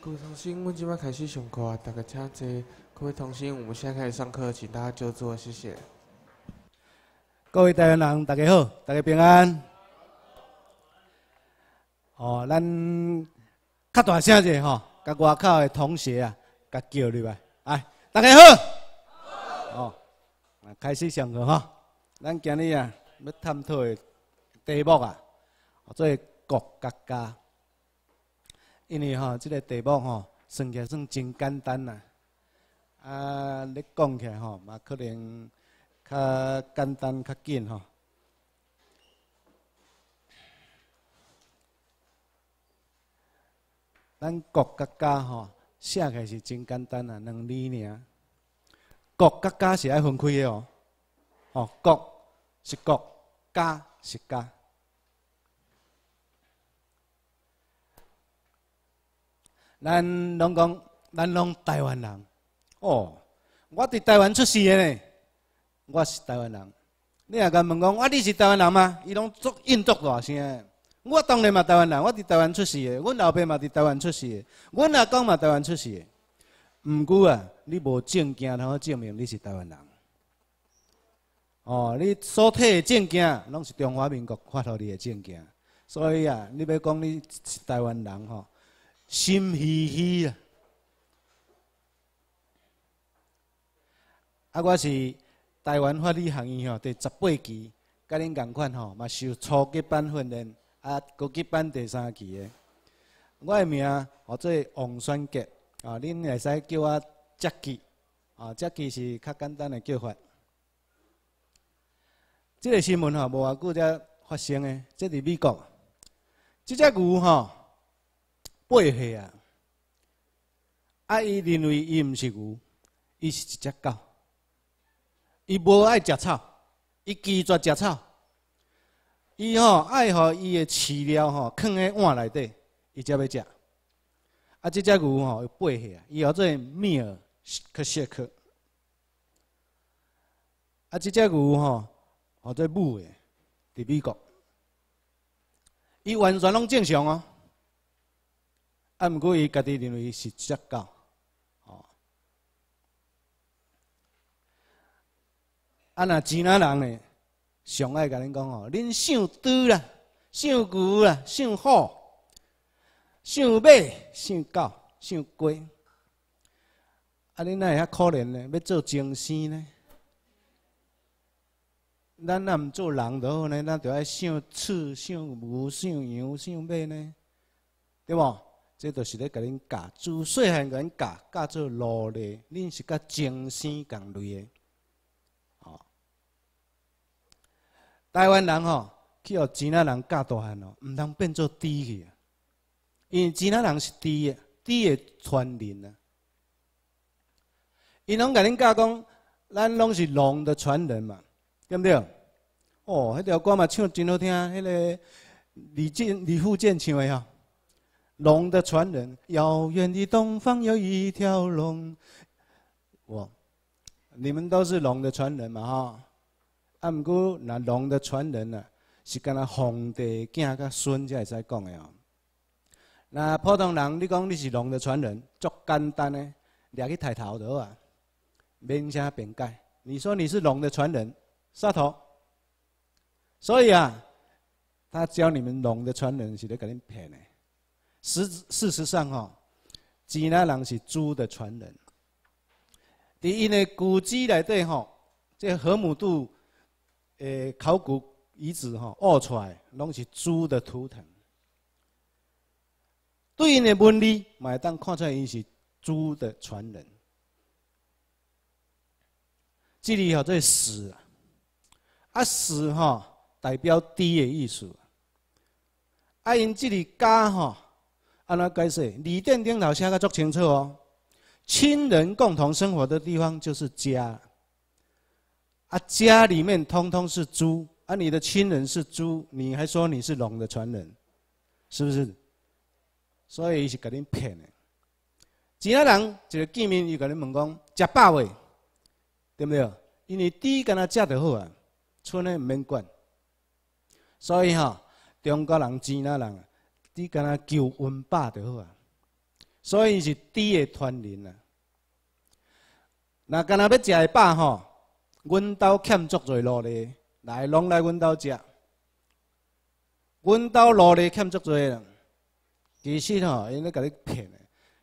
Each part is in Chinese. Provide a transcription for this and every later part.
各位同学，我们今晚开始上课啊！大家请坐。各位同学，我们现在开始上课，请大家就坐，谢谢。各位言人、大家好，大家平安。哦，咱较大声些吼，跟外口的同学啊，甲叫入来，哎，大家好。哦，开始上课哈。咱今日啊，要探讨的题目啊，做国家。因为吼，这个题目吼，算起来算真简单呐。啊，你讲起来吼，嘛可能较简单、较紧吼。咱国国家吼写起来是真简单呐，两字尔。国国家是爱分开的哦。哦，国是国，家是家。咱拢讲，咱拢台湾人。哦，我伫台湾出世的呢，我是台湾人。你阿敢问讲，我你是台湾人吗？伊拢作应作大声。我当然嘛台湾人，我伫台湾出世的，阮老爸嘛伫台湾出世的，阮阿公嘛台湾出世的。唔过啊，你无证件通证明你是台湾人。哦，你所摕的证件拢是中华民国发互你的证件，所以啊，你要讲你是台湾人吼。心嘻嘻啊！啊，我是台湾法律学院吼第十八期，甲恁共款吼，嘛受初级班训练，啊高级班第三期诶。我诶名号做王选杰，啊恁会使叫我杰基，啊 j a 是较简单诶叫法。这个新闻吼无偌久才发生诶，即伫美国，这只牛吼。八岁啊！啊，伊认为伊毋是牛，伊是一只狗。伊无爱食草，伊拒绝食草。伊吼爱，予伊的饲料吼，囥喺碗内底，伊才要食。啊，即只牛吼，八岁啊，伊号做米尔克谢克。啊，即只牛吼，号做母的，伫美国，伊完全拢正常哦。啊！毋过伊家己认为是只狗，哦。啊！若指南人呢？上爱甲恁讲哦，恁想猪啦，想牛啦，想虎，想马，想狗，想鸡。啊！恁若会遐可怜呢？要做情丝呢？咱若毋做人，如好呢？咱就要想猪，想牛，想羊，想马呢？对无？这就是咧甲恁教，自细汉甲恁教，教做奴隶，恁是甲精神共类的。哦，台湾人哦，去学钱啊人教大汉哦，唔通变做猪去，因为钱啊人是猪的，猪的传人啊。因拢甲恁教讲，咱拢是龙的传人嘛，对不对？哦，迄条歌嘛唱真好听，那个李健、李富健唱的哦。龙的传人，遥远的东方有一条龙。我，你们都是龙的传人嘛？哈！啊，唔过那龙的传人啊，是跟那皇帝、囝、甲孙才会在讲的哦。那普通人，你讲你是龙的传人，足简单呢，掠去抬头就好，免啥辩解。你说你是龙的传人，杀头。所以啊，他教你们龙的传人是在肯你骗的。实事实上，吼，吉南人是猪的传人。第一呢，古迹来对吼，这河姆渡诶考古遗址吼挖出来，拢是猪的图腾。对应的文字，买单看出来，伊是猪的传人。这里吼，这死”啊死”吼，代表低的意思。啊，因这里家吼。安那解释，李殿丁老先生要清楚哦。亲人共同生活的地方就是家。啊，家里面通通是猪。啊，你的亲人是猪，你还说你是龙的传人，是不是？所以是给你骗的。其他人一个见面又给你问讲，吃饱未？对不对？因为猪跟他吃就好啊，村呢免管。所以哈，中国人其他人？你敢若求温饱就好啊，所以是猪的传人啊。那敢若要食的饱吼，阮兜欠足侪努力，来拢来阮兜食。阮兜努力欠足侪，其实吼，因咧甲你骗的。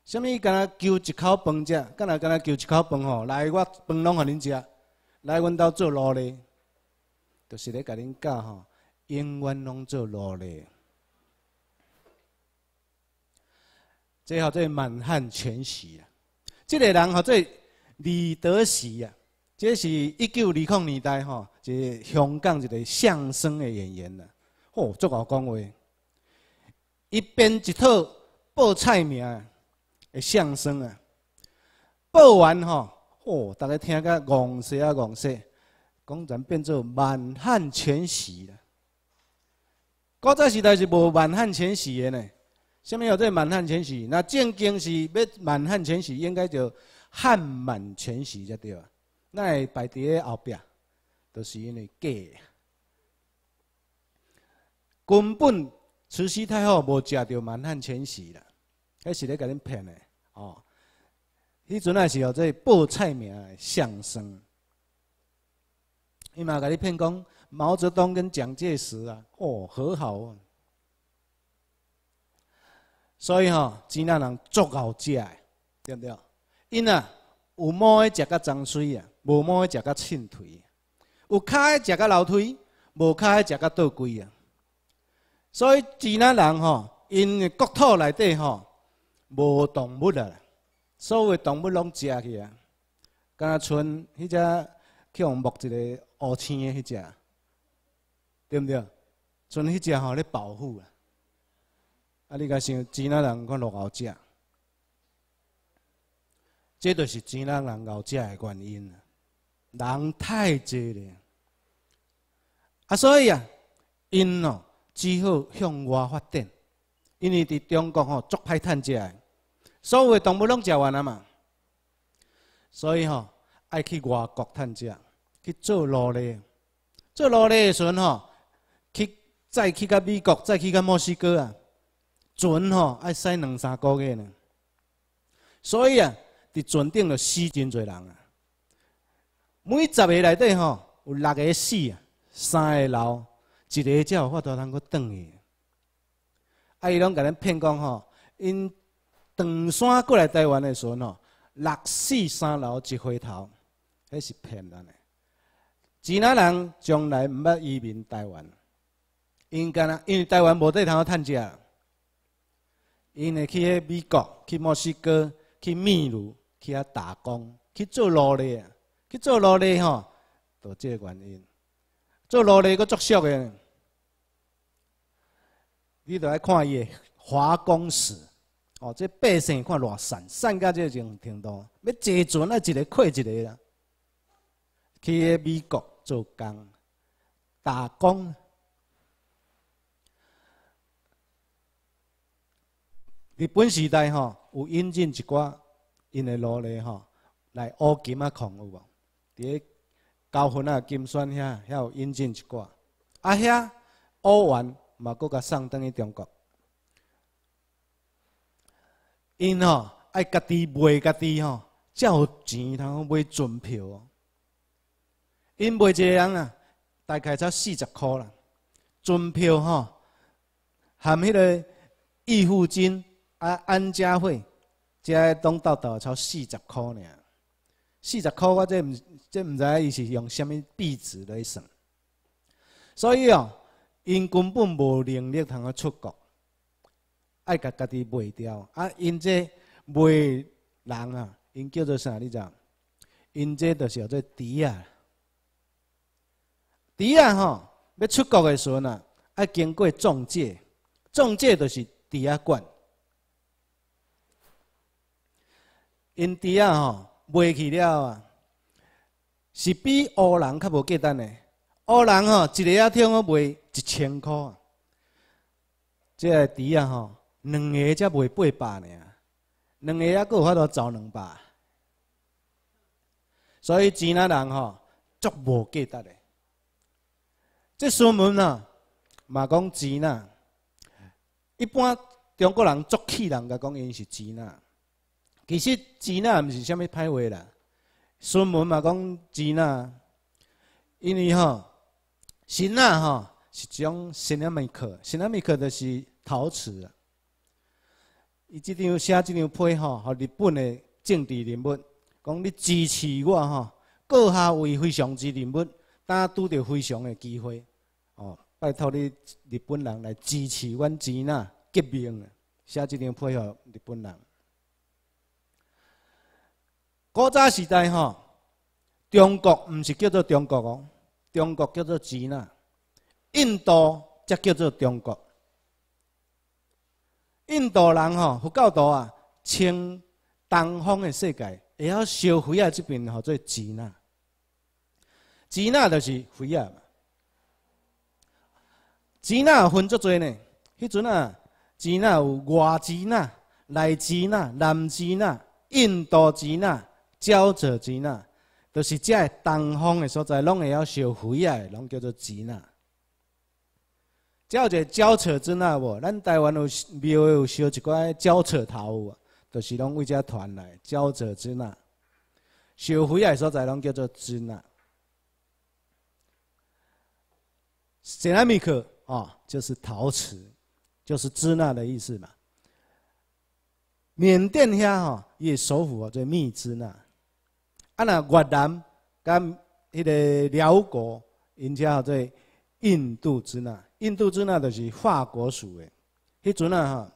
什么敢若求一口饭食，敢若敢若求一口饭吼，来我饭拢互恁食，来阮兜做努力，就是咧甲恁教吼，永远拢做努力。即号做满汉全席啊！即个人号做李德喜啊！即是一九二零年代吼，这香港一个相声的演员呐。哦，足好讲话，一边一套报菜名的相声啊，报完吼，哦，大家听个戆说啊，戆说，讲咱变做满汉全席啦。古早时代是无满汉全席的呢。虾米叫这满汉全席？那正经是要满汉全席，应该叫汉满全席才对啊！那伫在后壁，都是因为假，根本慈禧太后无食到满汉全席啦，迄是咧甲恁骗的哦。迄阵也是学这报菜名的相声，伊嘛甲你骗讲毛泽东跟蒋介石啊，哦和好。所以吼，真南人足够食诶，对不对？因啊，有毛诶食甲脏水啊，无毛诶食甲青腿；有骹诶食甲楼腿，无骹诶食甲倒龟啊。所以真南人吼，因诶国土内底吼无动物啊，所有动物拢食去啊，敢若剩迄只去用木一个乌青诶迄只，对不对？剩迄只吼咧保护啊。啊！你甲想钱南人看落后，遮，即就是钱南人落食的原因啊！人太济了，啊，所以啊，因哦只好向外发展，因为伫中国吼，足歹趁食，所有动物拢食完啊嘛，所以吼爱去外国趁食，去做奴隶。做奴隶的时阵吼，去再去甲美国，再去甲墨西哥啊。船吼爱驶两三个月呢，所以啊，伫船顶就死真济人啊。每十个内底吼，有六个死，啊，三个老，一个才有法度通阁转去。啊，伊拢甲咱骗讲吼，因长山过来台湾的时阵吼，六死三老一回头，迄是骗人的。钱南人从来毋捌移民台湾，因干呐，因为台湾无地通好趁食。因会去迄美国，去墨西哥，去秘鲁，去遐打工，去做劳力，去做奴隶吼，就即个原因。做奴隶佫作穑个，你著爱看伊个华工史，哦，这百姓看偌善，善到这种程度，要坐船啊，一个挤一个啦，去迄美国做工，打工。日本时代吼，有引进一寡因的奴隶吼，来乌金啊矿有无？伫咧高分啊金宣遐，遐有引进一寡。啊遐欧元嘛，国甲送登去中国。因吼爱家己卖家己吼，才有钱通买船票。因卖一个人啊，大概才四十块啦。船票吼，含迄个预付金。啊，安家会，即个拢到倒超四十块尔。四十块，我即毋，即毋知伊是用啥物币值来算。所以哦，因根本无能力通啊出国，爱家家己卖掉。啊，因即卖人啊，因叫做啥？你知？因即就是做猪啊。猪啊，吼，要出国个时阵啊，爱经过中介，中介就是猪啊管。因猪啊吼卖去了啊，是比乌人较无简单呢。乌人吼一个啊听啊卖一千块啊，个猪啊吼两个才卖八百尔，两个啊搁有法度赚两百。所以钱那人吼足无简单的。这孙文呐，嘛讲钱呐，一般中国人足气人个讲因是钱呐。其实钱娜毋是虾米歹话啦，孙文嘛讲钱娜，因为吼，神娜吼是种神乃美克，神乃美克就是陶瓷。伊即张写即张批吼，互日本的政治人物讲，你支持我吼，阁下为非常之人物，呾拄着非常的机会，哦，拜托你日本人来支持阮钱娜革命，啊，写即张批给日本人。古早时代吼，中国毋是叫做中国哦，中国叫做支那，印度则叫做中国。印度人吼佛教徒啊，称东方的世界，会晓烧火啊，即边号做支那，支那就是火啊。支那分足多呢，迄阵啊，支那有外支那、内支那、南支那、印度支那。焦土吉难，都是遮东方的所在，拢会晓烧火啊，拢叫做吉难。叫作焦土之那无？咱台湾有庙有烧一寡焦土头啊，都是拢为遮传来焦土之那。烧火啊所在拢叫做之那。ceramic 哦，就是陶瓷，就是支那的意思嘛。缅甸遐吼，伊首府叫密支那。啊！那越南、跟迄个辽国，因叫做印度支那。印度支那就是法国属的。迄阵啊，哈，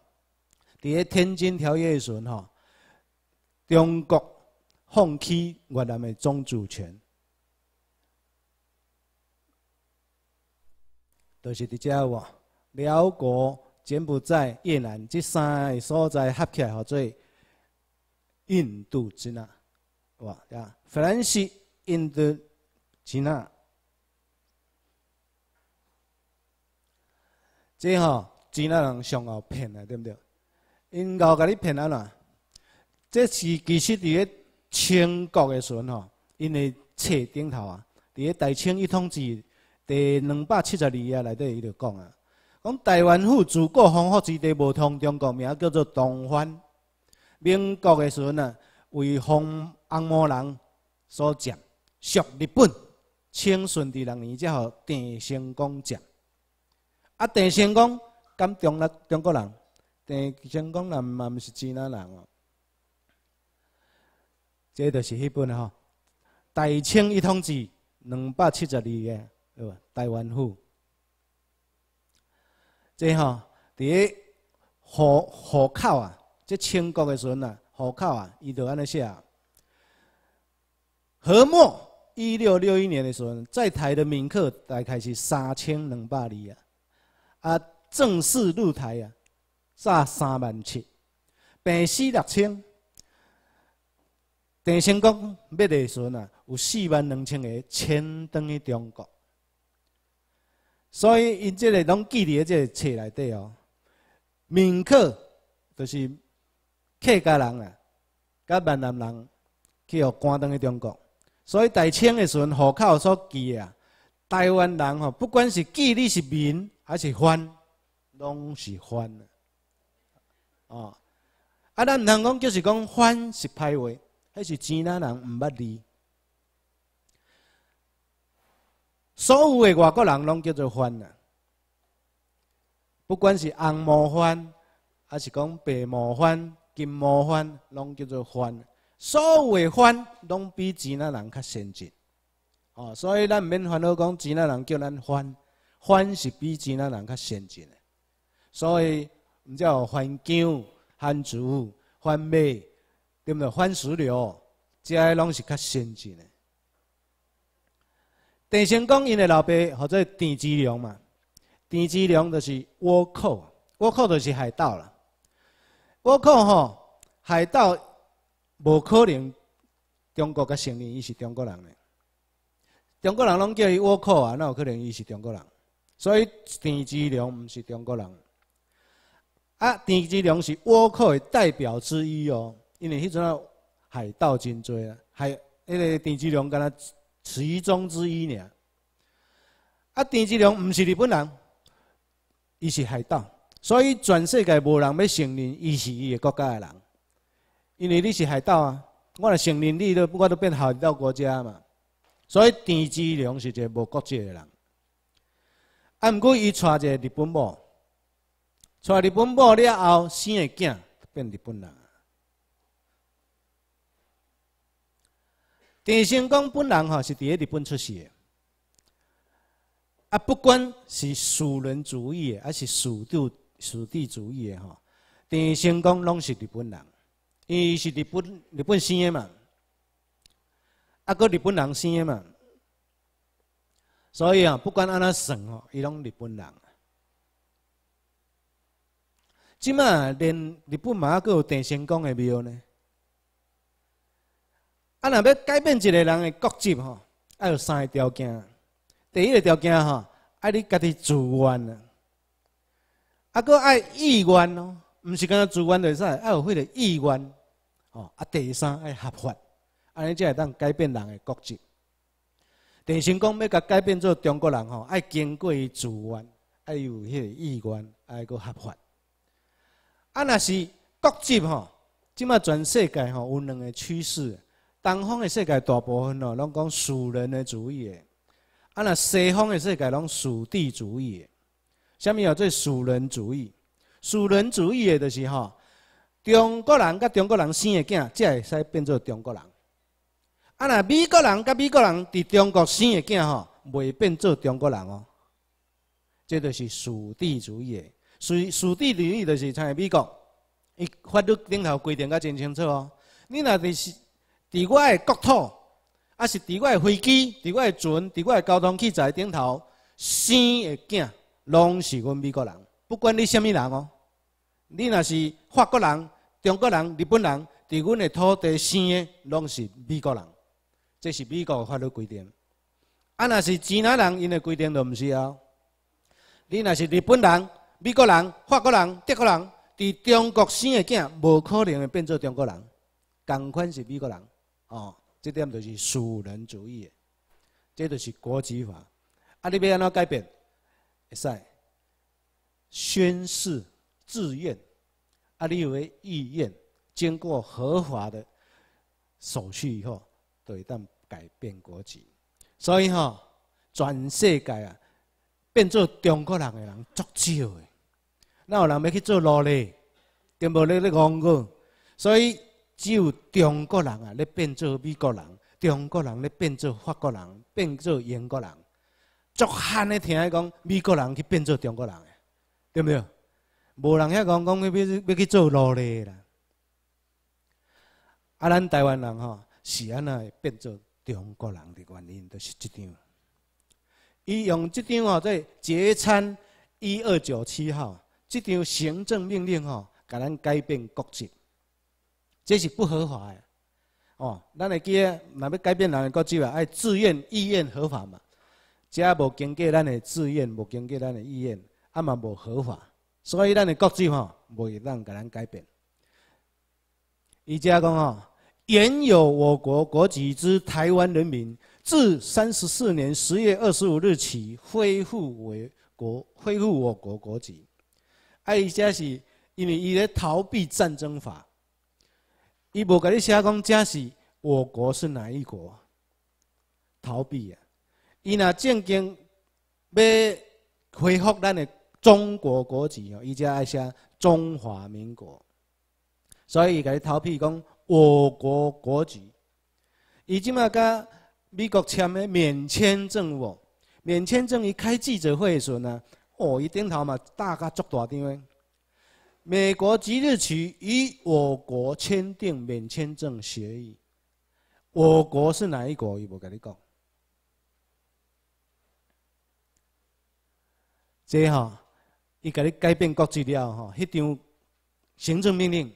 伫咧天津条约的时阵，哈，中国放弃越南的宗主权，就是伫遮哇，辽国、柬埔寨、越南这三个所在合起来，叫做印度支那。哇，吧？对啊。法兰西印的吉纳，最好吉纳人上敖骗的，对不对？因敖甲你骗安啦，这是其实伫个清国的时阵吼，因为册顶头啊，伫个《大清一统治第两百七十二页内底伊就讲啊，讲台湾府自古丰富之地，无通中国，名叫做东番。民国的时阵啊，为防红毛人所占属日本，清顺治六年才予郑成功占。啊，郑成功敢中了中国人，郑成功人嘛，毋是真南人哦。这就是迄本吼，《大清一统志》两百七十二页，有无？台湾府。这吼，第一。户户口啊，即清国个时阵啊，户口啊，伊就安尼写。何末一六六一年的时候，在台的闽客大概是三千两百里啊，啊正式入台啊，卅三万七，病死六千，郑成功要的时候啊，有四万两千个迁登去中国，所以因这个拢记伫这册里底哦。闽客就是客家人啊，甲闽南人去互赶登去中国。所以大清的时阵，户口所记啊，台湾人吼，不管是记你是民还是藩，拢是藩啊。哦，啊，咱毋通讲，就是讲藩是歹话，迄是钱南人唔捌字。所有的外国人拢叫做藩啊，不管是红毛藩，还是讲白毛藩、金毛藩，拢叫做藩。所谓“番”拢比钱的人较先进，哦，所以咱唔免烦恼讲钱的人叫咱“番”，“番”是比钱的人较先进的。所以唔叫番姜、番竹、番麦，对不对？番石料，这些拢是较先进的。郑成功因的老爸，或者郑芝龙嘛，郑芝龙就是倭寇，倭寇就是海盗了。倭寇吼，海盗。无可能，中国甲承认伊是中国人呢。中国人拢叫伊倭寇啊，那有可能伊是中国人？所以田之良毋是中国人，啊，田之良是倭寇诶代表之一哦。因为迄阵啊，海盗真侪啊，系迄个田之良敢若其中之一尔。啊，田之良毋是日本人，伊是海盗，所以全世界无人要承认伊是伊个国家诶人。因为你是海盗啊！我若承认你，都不管都变海盗国家嘛。所以田志良是一个无国籍的人。啊，毋过伊娶一个日本某，娶日本某了后生个囝变日本人。田成功本人吼是伫日本出世，啊，不管是属人主义的还是属地属地主义的吼，田成功拢是日本人。伊是日本日本生诶嘛，啊，个日本人生诶嘛，所以啊，不管安哪算吼，伊拢日本人。即嘛连日本犹个有郑成功诶庙呢。啊，若要改变一个人诶国籍吼，要有三个条件。第一个条件吼，爱你家己自愿啊，犹个爱意愿咯，唔是讲自愿就使，犹有迄个意愿。啊，第三爱合法，安尼才会当改变人的国籍。邓成功要甲改变做中国人吼，爱经过自愿，爱有迄个意愿，爱个合法。啊，若是国籍吼，即马全世界吼有两个趋势，东方的世界大部分吼拢讲属人的主义，啊，若西方的世界拢属地主义。下面有做属人主义，属人主义的是吼。中国人甲中国人生的囝，才会使变做中国人。啊，若美国人甲美国人伫中国生的囝吼，袂变做中国人哦。这就是属地主义。属属地主义就是像美国，伊法律顶头规定甲真清楚哦。你若伫是伫我诶国土，啊是伫我诶飞机、伫我诶船、伫我诶交通器材顶头生的囝，拢是阮美国人，不管你虾物人哦。你若是法国人，中国人、日本人，伫阮诶土地生诶，拢是美国人，这是美国法律规定。啊，若是其他人，因诶规定就毋是哦。你若是日本人、美国人、法国人、德国人，伫中国生诶囝，无可能会变做中国人，共款是美国人。哦，这点就是属人主义，即就是国籍法。啊，你要安怎改变？会使宣誓自愿。啊，以为意愿，经过合法的手续以后，都一旦改变国籍，所以吼，全世界啊，变做中国人的人足少的，哪有人要去做奴隶？全部咧咧外国，所以只有中国人啊咧变做美国人，中国人咧变做法国人，变做英国人，足罕咧听讲美国人去变做中国人，对毋？对？无人遐讲讲要要去做奴隶啦！啊，咱台湾人吼是安那会变做中国人的原因，就是这张。伊用这张吼，即节餐一二九七号这张行政命令吼，甲咱改变国籍，这是不合法的。哦，咱会记啊，若欲改变咱的国籍话，要自愿意愿合法嘛。遮无经过咱的自愿，无经过咱的意愿，啊嘛无合法。所以咱的国籍吼，未当甲咱改变。伊只讲吼，原有我国国籍之台湾人民，自三十四年十月二十五日起恢复为国，恢复我国国籍。啊，伊只是因为伊咧逃避战争法，伊无甲你写讲，这是我国是哪一国？逃避啊！伊那正经要恢复咱的。中国国籍哦，伊只爱写中华民国，所以伊给你逃避讲我国国籍。伊即嘛跟美国签的免签证哦，免签证伊开记者会时呢，哦伊顶头嘛大家足大对未？美国即日起与我国签订免签证协议，我国是哪一国？伊无甲你讲，这哈。伊甲你改变国籍了吼，迄张行政命令，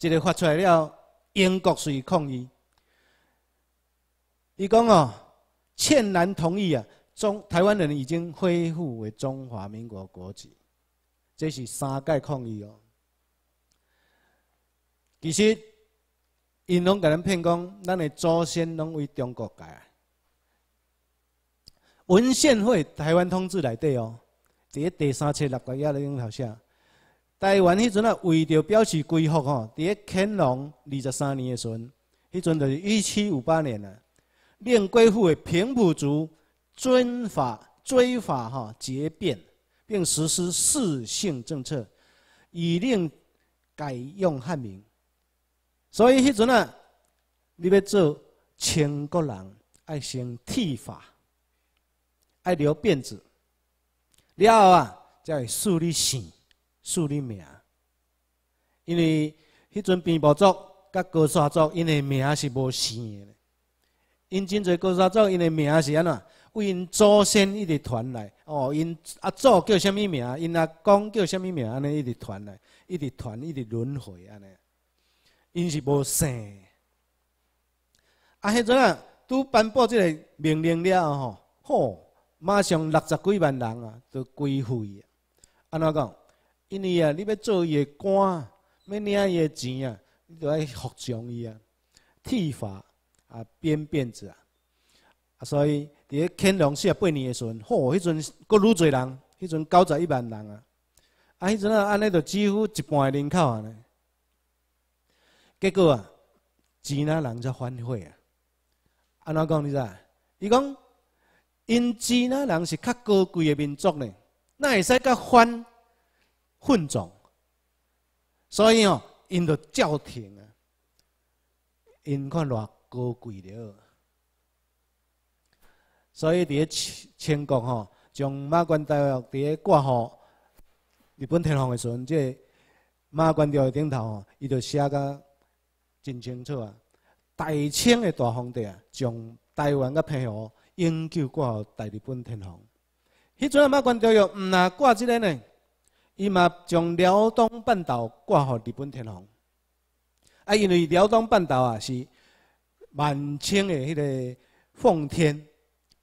一个发出来了，英国遂抗议。伊讲哦，欠南同意啊，中台湾人已经恢复为中华民国国籍，这是三届抗议哦。其实，因拢甲咱骗讲，咱的祖先拢为中国啊，文献会台湾通知来对哦。在第三册六月的樱桃下，台湾迄阵啊，为着表示归复吼，伫咧乾隆二十三年诶时阵，迄阵就是一七五八年啊，令归附为平埔族尊法追法哈结变，并实施四姓政策，以令改用汉名。所以迄阵啊，你要做清国人，爱先剃发，爱留辫子。了后啊，才会竖立姓、竖立名，因为迄阵编部族、甲高山族，因的名是无姓的。因真侪高山族，因的名是安怎？为因祖先一直传来。哦，因阿祖叫什么名？因阿公叫什么名？安尼一直传来，一直传，一直轮回安尼。因是无姓。啊，迄阵啊，拄颁布这个命令了后吼，吼。马上六十几万人啊，都归会啊！安怎讲？因为啊，你要做伊个官，要领伊个钱啊，你就要服从伊啊，剃发啊，编辫子啊。所以伫乾隆四十八年个时阵，吼，迄阵佫愈侪人，迄阵九十一万人啊！啊，迄阵啊，安尼就几乎一半个人口啊呢。结果啊，钱啊，人则反悔啊？安怎讲？你知？伊讲。因只那人是较高贵的民族呢，那会使较反混种，所以哦，因就叫停啊。因看偌高贵了，所以伫咧清国吼，从马关大约伫咧挂号日本天皇的时阵，即马关条约顶头吼，伊就写甲真清楚啊。大清的大皇帝啊，从台湾甲平和。永久挂号，大日本天皇。迄阵啊，马关条约唔呐挂即个呢，伊嘛将辽东半岛挂号日本天皇。啊，因为辽东半岛啊是满清的迄个奉天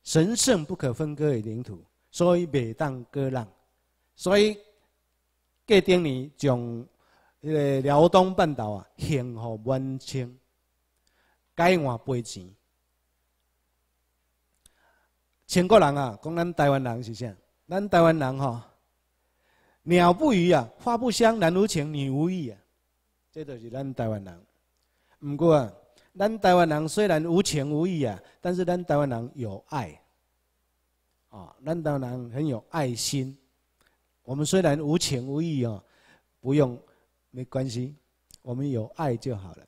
神圣不可分割的领土，所以袂当割让。所以过顶年从个辽东半岛啊献予满清，改换赔钱。全国人啊，讲咱台湾人是啥？咱台湾人哈，鸟不语啊，花不香，男无情，女无义啊。这就是咱台湾人。不过，咱台湾人虽然无情无义啊，但是咱台湾人有爱哦，咱台湾人很有爱心。我们虽然无情无义哦，不用没关系，我们有爱就好了。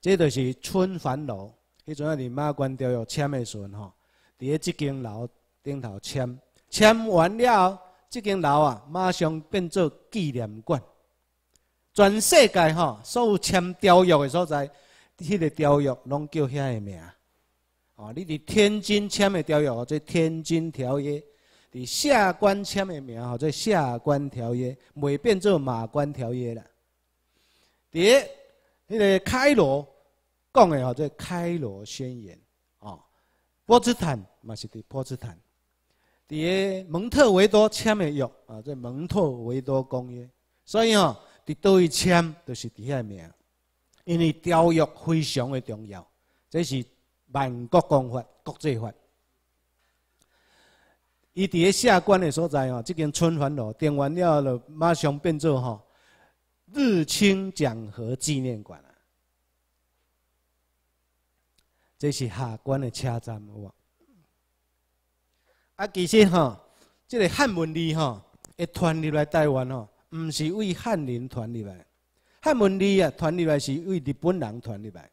这就是春寒楼。迄阵啊，伫马关条约签的时阵吼，伫咧即间楼顶头签，签完了，即间楼啊，马上变做纪念馆。全世界吼，所有签条约的所在，迄个条约拢叫遐个名。哦，你伫天津签的条约吼，叫天津条约；伫下关签的名吼，做下关条约，袂变做马关条约啦。伫迄个开罗。讲的吼，这开罗宣言，哦，波茨坦嘛是伫波茨坦，伫个蒙特维多签的约，啊，这蒙特维多公约，所以吼，伫倒位签都是伫遐名，因为条约非常的重要，这是万国公法、国际法。伊伫个下关的所在哦，即间春帆楼订完了就马上变做吼日清讲和纪念馆。这是下关的车站，有啊。啊，其实吼这个汉文字吼，会传入来台湾吼，毋是为汉人传入来。汉文字啊，传入来是为日本人传入来。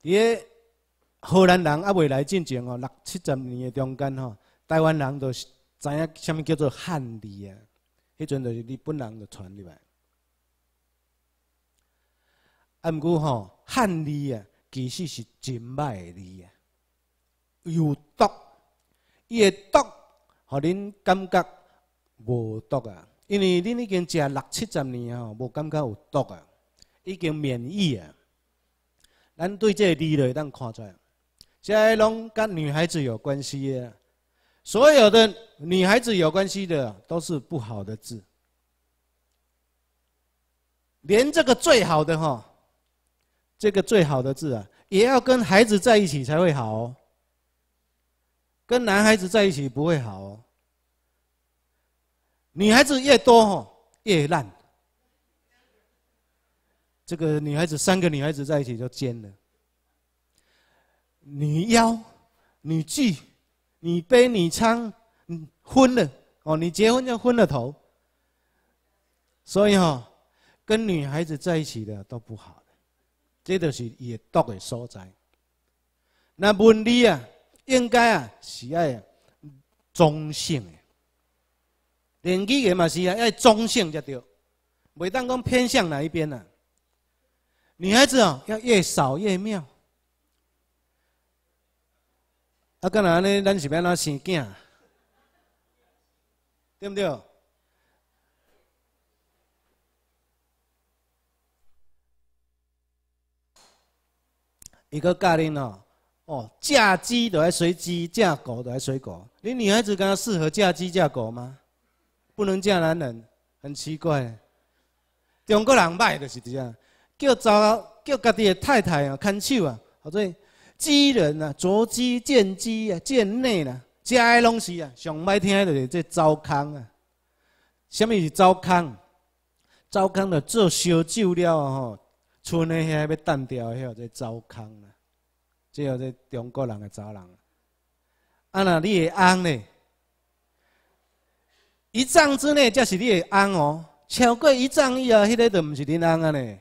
伫荷兰人啊，未来进前吼，六七十年的中间吼，台湾人都是知影虾米叫做汉字啊。迄阵就是日本人就传入来。啊，毋过吼，汉字啊。其实是真歹字啊，有毒，伊的毒，让恁感觉无毒啊。因为恁已经食六七十年吼，无感觉有毒啊，已经免疫啊。咱对这字会咱看出来，小龙跟女孩子有关系啊。所有的女孩子有关系的，都是不好的字。连这个最好的吼。这个最好的字啊，也要跟孩子在一起才会好哦。跟男孩子在一起不会好哦。女孩子越多吼越烂。这个女孩子三个女孩子在一起就尖了。女妖、女妓、女悲、女娼，昏了哦，你结婚就昏了头。所以哦，跟女孩子在一起的都不好。这就是伊的毒的所在。那文理啊，应该啊是爱中性的，年纪也嘛是啊，爱中性才对，袂当讲偏向哪一边啊。女孩子哦，要越少越妙。啊，干那安尼，咱是要哪生囝，对不对？伊个教恁哦，哦，嫁鸡都爱随鸡，嫁狗都爱随狗。恁女孩子敢适合嫁鸡嫁狗吗？不能嫁男人，很奇怪。中国人歹就是这样，叫做叫家己的太太啊牵手啊，或者鸡人啊捉鸡见鸡啊见内啊，家的东西啊上歹听的就是这糟糠啊。什么是糟糠？糟糠就做烧酒料吼。村诶，遐要单调诶，迄个糟糠啦，即个中国人诶糟人啊，那你的安呢？一丈之内才是你的安哦，超过一丈以后，迄个著毋是恁安啊呢，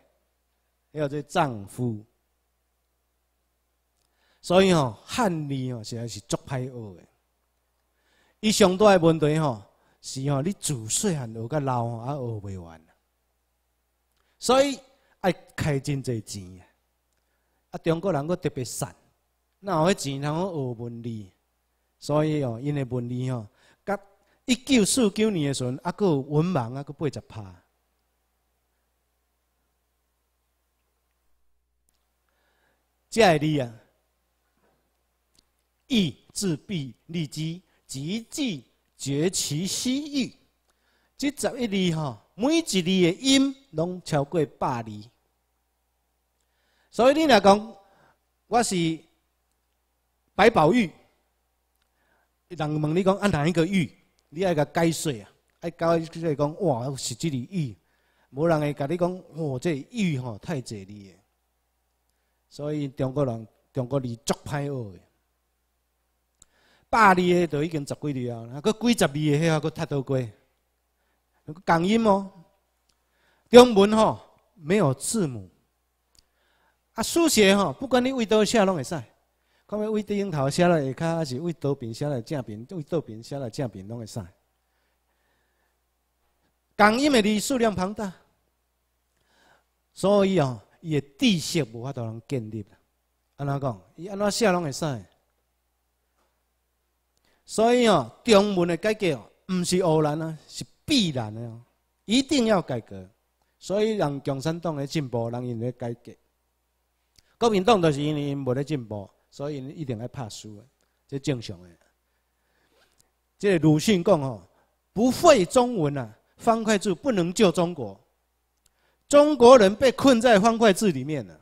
迄个丈夫。所以吼，汉字吼，实在是足歹学诶。伊上大诶问题吼，是吼你自细汉学较老啊，学袂完。所以。爱开真侪钱，啊！中国人佫特别善，那有迄钱通学文字，所以哦，因诶文字吼，甲一九四九年诶时阵，啊，有文盲啊，佫八十趴。即个字啊，意志必利己，极致绝其私欲。即十一字吼，每一字诶音，拢超过百字。所以你来讲，我是白宝玉。人问你讲按哪一个玉，你爱个解释啊？爱搞解讲，哇，是这个玉，无人会甲你讲，哇，这玉吼太侪了。所以中国人，中国字足歹学的。百二个都已经十几里了，还佮几十二个还佮佮多过。港音哦，中文吼没有字母。啊，书写吼，不管你位倒写拢会使，看欲位倒樱头写来下骹，还是位倒边写来正边，位倒边写来正边拢会使。共英的字数量庞大，所以哦，伊的知识无法度通建立啦。安怎讲？伊安怎写拢会使。所以哦，中文的改革毋是偶然啊，是必然的哦，一定要改革。所以让共产党的进步，让因来改革。国民党就是因因无咧进步，所以一定来拍输，的，即正常诶。即鲁迅讲吼，不会中文啊，方块字不能救中国，中国人被困在方块字里面了。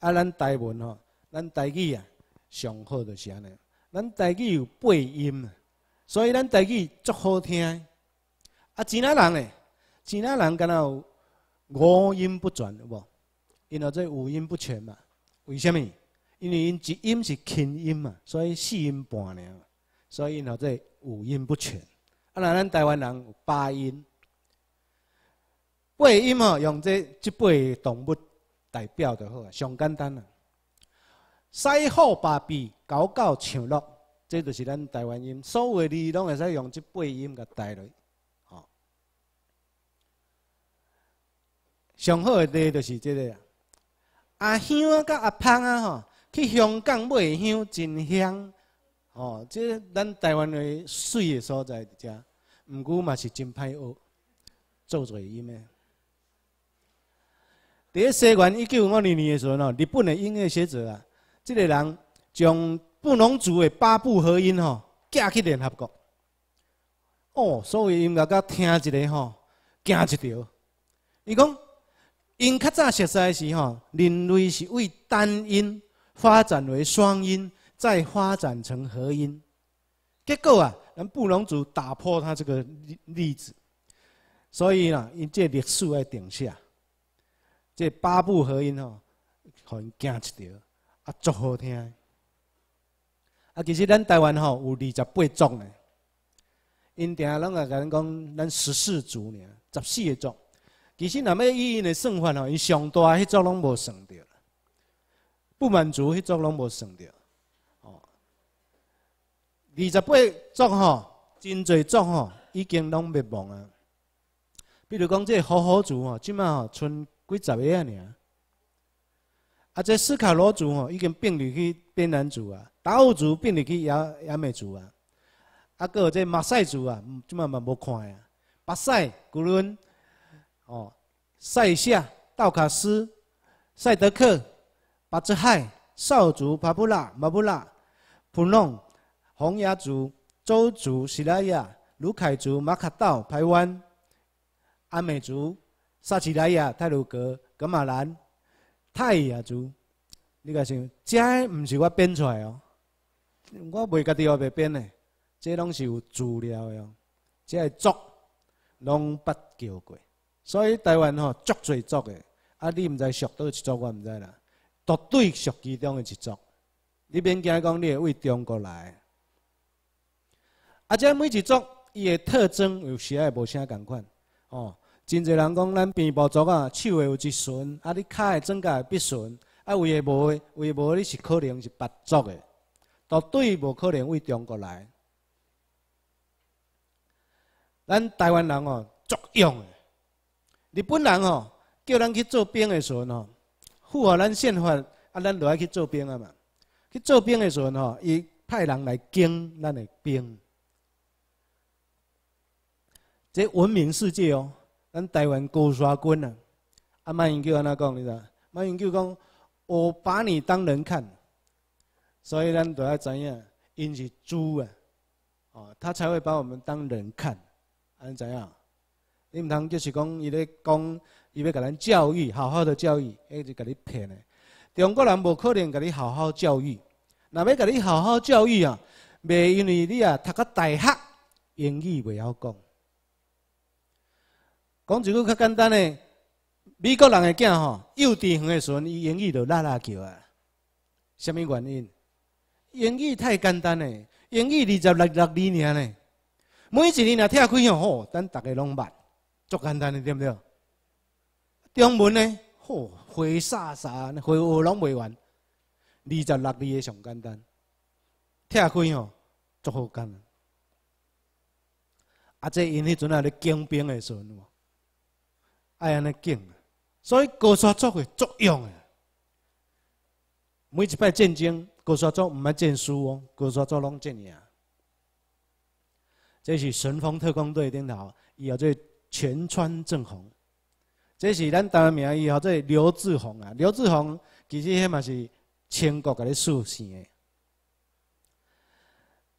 啊，咱台文吼，咱台语啊，上好就是安尼。咱台语有背音，所以咱台语足好听。啊，其他人诶，其他人敢有？五音不全，有无？因为这五音不全嘛？为什么？因为因一音是轻音嘛，所以四音半了，所以因呢，这五音不全。啊，那咱台湾人有八音，八音吼用这这八个动物代表就好啊，上简单啦。塞虎芭比狗狗呛落，这就是咱台湾音，所有字拢会使用这八音甲带落。上好的地就是这个，啊。阿香啊、甲阿芳啊吼，去香港买香真香，吼，即咱台湾诶水诶所在食，唔过嘛是真歹学，做做音诶。伫一，西元一九五二年诶时阵吼，日本诶音乐学者啊，即个人将布农族诶八部合音吼寄去联合国。哦，所以音乐家听一个吼，惊一条。伊讲。因较早实在时吼，人类是为单音发展为双音，再发展成合音。结果啊，咱布隆族打破他这个例子，所以啦，因这历史要停下。这八部合音吼，互因惊一跳，啊，足好听。啊，其实咱台湾吼有二十八种呢，因定拢甲咱讲咱十四族，廿十四个种。其实，那么医院的算法吼，伊上大迄组拢无算着，不满足迄组拢无算着。哦，二十八组吼，真侪组吼已经拢灭亡啊。比如讲，这好好族吼，即麦吼剩几十个啊尔。啊，这斯卡罗族吼，已经并入去边难住啊。达乌族并入去也也美住啊。啊，个这马赛族啊，即麦嘛无看啊。巴塞、古伦。哦，塞夏、道卡斯、塞德克、巴兹海、少族、帕布拉、马布拉、普弄、红崖族、周族、西拉雅、卢凯族、马卡道、台湾、阿美族、萨奇莱亚、泰鲁格、格马兰、泰雅族，你敢想？这唔是我编出来哦，我袂家己话袂编呢，这拢是有资料哦，这作拢不叫过。所以台湾吼，足侪足的，啊，你毋知属倒一族，我毋知啦。绝对属其中的一族。你免惊讲你会为中国来。啊，即每一族伊的特征有时会无啥共款，哦，真侪人讲咱面部族啊，手会有一损，啊，你脚个增甲会必损，啊，为的无，为无你是可能是别族的，绝对无可能为中国来。咱台湾人哦，足勇的。日本人哦，叫咱去做兵的时阵哦，符合咱宪法啊，咱就要去做兵啊嘛。去做兵的时阵哦，伊派人来监咱的兵，这文明世界哦。咱台湾高山军啊，阿曼英九安那讲，你知道？阿英九讲，我把你当人看，所以咱就要知影，因是猪啊，哦，他才会把我们当人看，安怎样？你毋通就是讲，伊咧讲，伊要甲咱教育，好好的教育，一就甲你骗诶。中国人无可能甲你好好教育，若要甲你好好教育啊，袂，因为你啊，读到大学，英语袂晓讲。讲一句较简单诶，美国人诶囝吼，幼稚园诶时阵，伊英语就拉拉叫啊，虾米原因？英语太简单诶，英语二十六六二年呢，每一年若拆开吼，等逐个拢捌。足简单的，对不对？中文呢，嚯，花洒洒，那花学拢未完。二十六字嘅上简单，拆开哦，足好单。啊，即因迄阵啊咧精兵诶时阵，爱安尼精。所以高砂族诶作用啊，每一摆战争，高砂族唔爱战输哦，高砂族拢战赢。即是神风特工队顶头，以后最。全川正红，这是咱台湾名医哦。这刘志宏啊，刘志宏其实迄嘛是清国个咧树线诶。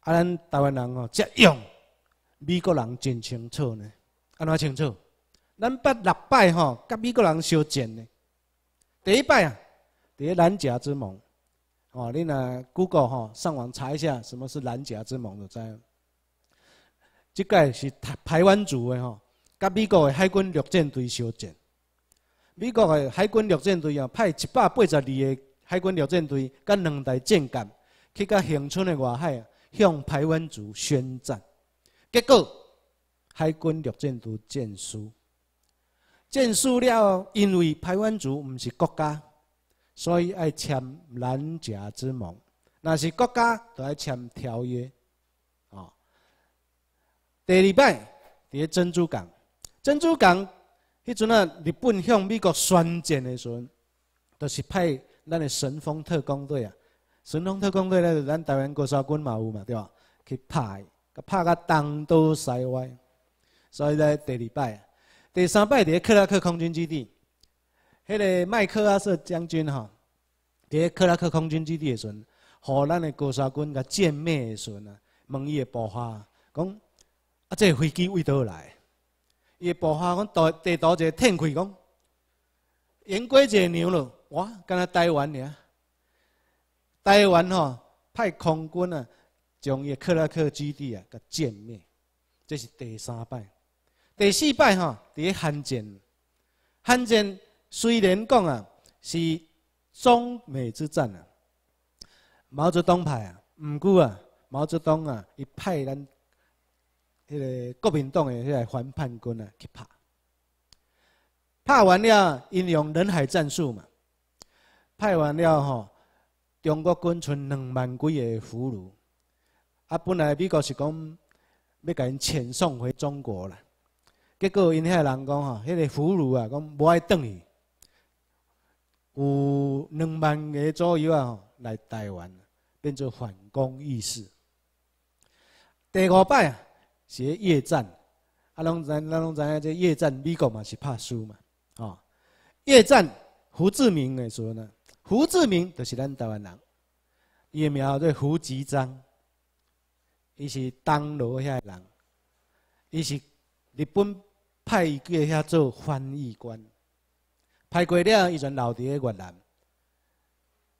啊，咱台湾人哦，这样美国人真清楚呢？安怎清楚？咱八六摆吼，甲美国人相战呢。第一摆啊，伫一兰夹之盟。哦，你若 Google 吼，上网查一下什么是兰甲之盟就知。即个是台台湾族诶吼。甲美国嘅海军陆战队相战，美国嘅海军陆战队啊派一百八十二个海军陆战队甲两台战舰去甲乡村嘅外海向台湾族宣战，结果海军陆战队战输，战输了因为台湾族唔是国家，所以爱签南甲之盟，若是国家就爱签条约，哦，第二摆伫珍珠港。珍珠港迄阵啊，日本向美国宣战的时阵，就是派咱的神风特工队啊。神风特工队咧，就咱台湾国杀军嘛有嘛，对吧？去拍，个拍到东倒西歪。所以咧第二摆啊，第三摆咧克拉克空军基地，迄个麦克阿瑟将军吼，咧克拉克空军基地的时阵，互咱的国杀军个歼灭的时阵啊，问伊的爆发，讲啊，这飞机为倒来。伊爆发讲，地地多一个天开讲，言过一个牛了，哇！干那台湾呢？台湾吼派空军啊，将伊克拉克基地啊给歼灭，这是第三摆，第四摆伫咧汉奸，汉奸虽然讲啊是中美之战啊，毛泽东派啊，唔过啊，毛泽东啊，伊派人。迄个国民党诶迄个反叛军啊，去拍，拍完了，应用人海战术嘛。拍完了吼，中国军剩两万几个俘虏。啊，本来美国是讲要甲因遣送回中国啦，结果因遐人讲吼，迄个俘虏啊，讲无爱返去，有两万个左右啊吼，来台湾，变做反攻意识。第五摆啊。越战，啊，拢知，咱拢知，影，这越战美国嘛是怕输嘛，啊，越战胡志明诶说呢，胡志明就是咱台湾人，伊个名叫做胡志章，伊是当罗遐人，伊是日本派过去遐做翻译官，派过了伊就留伫咧越南，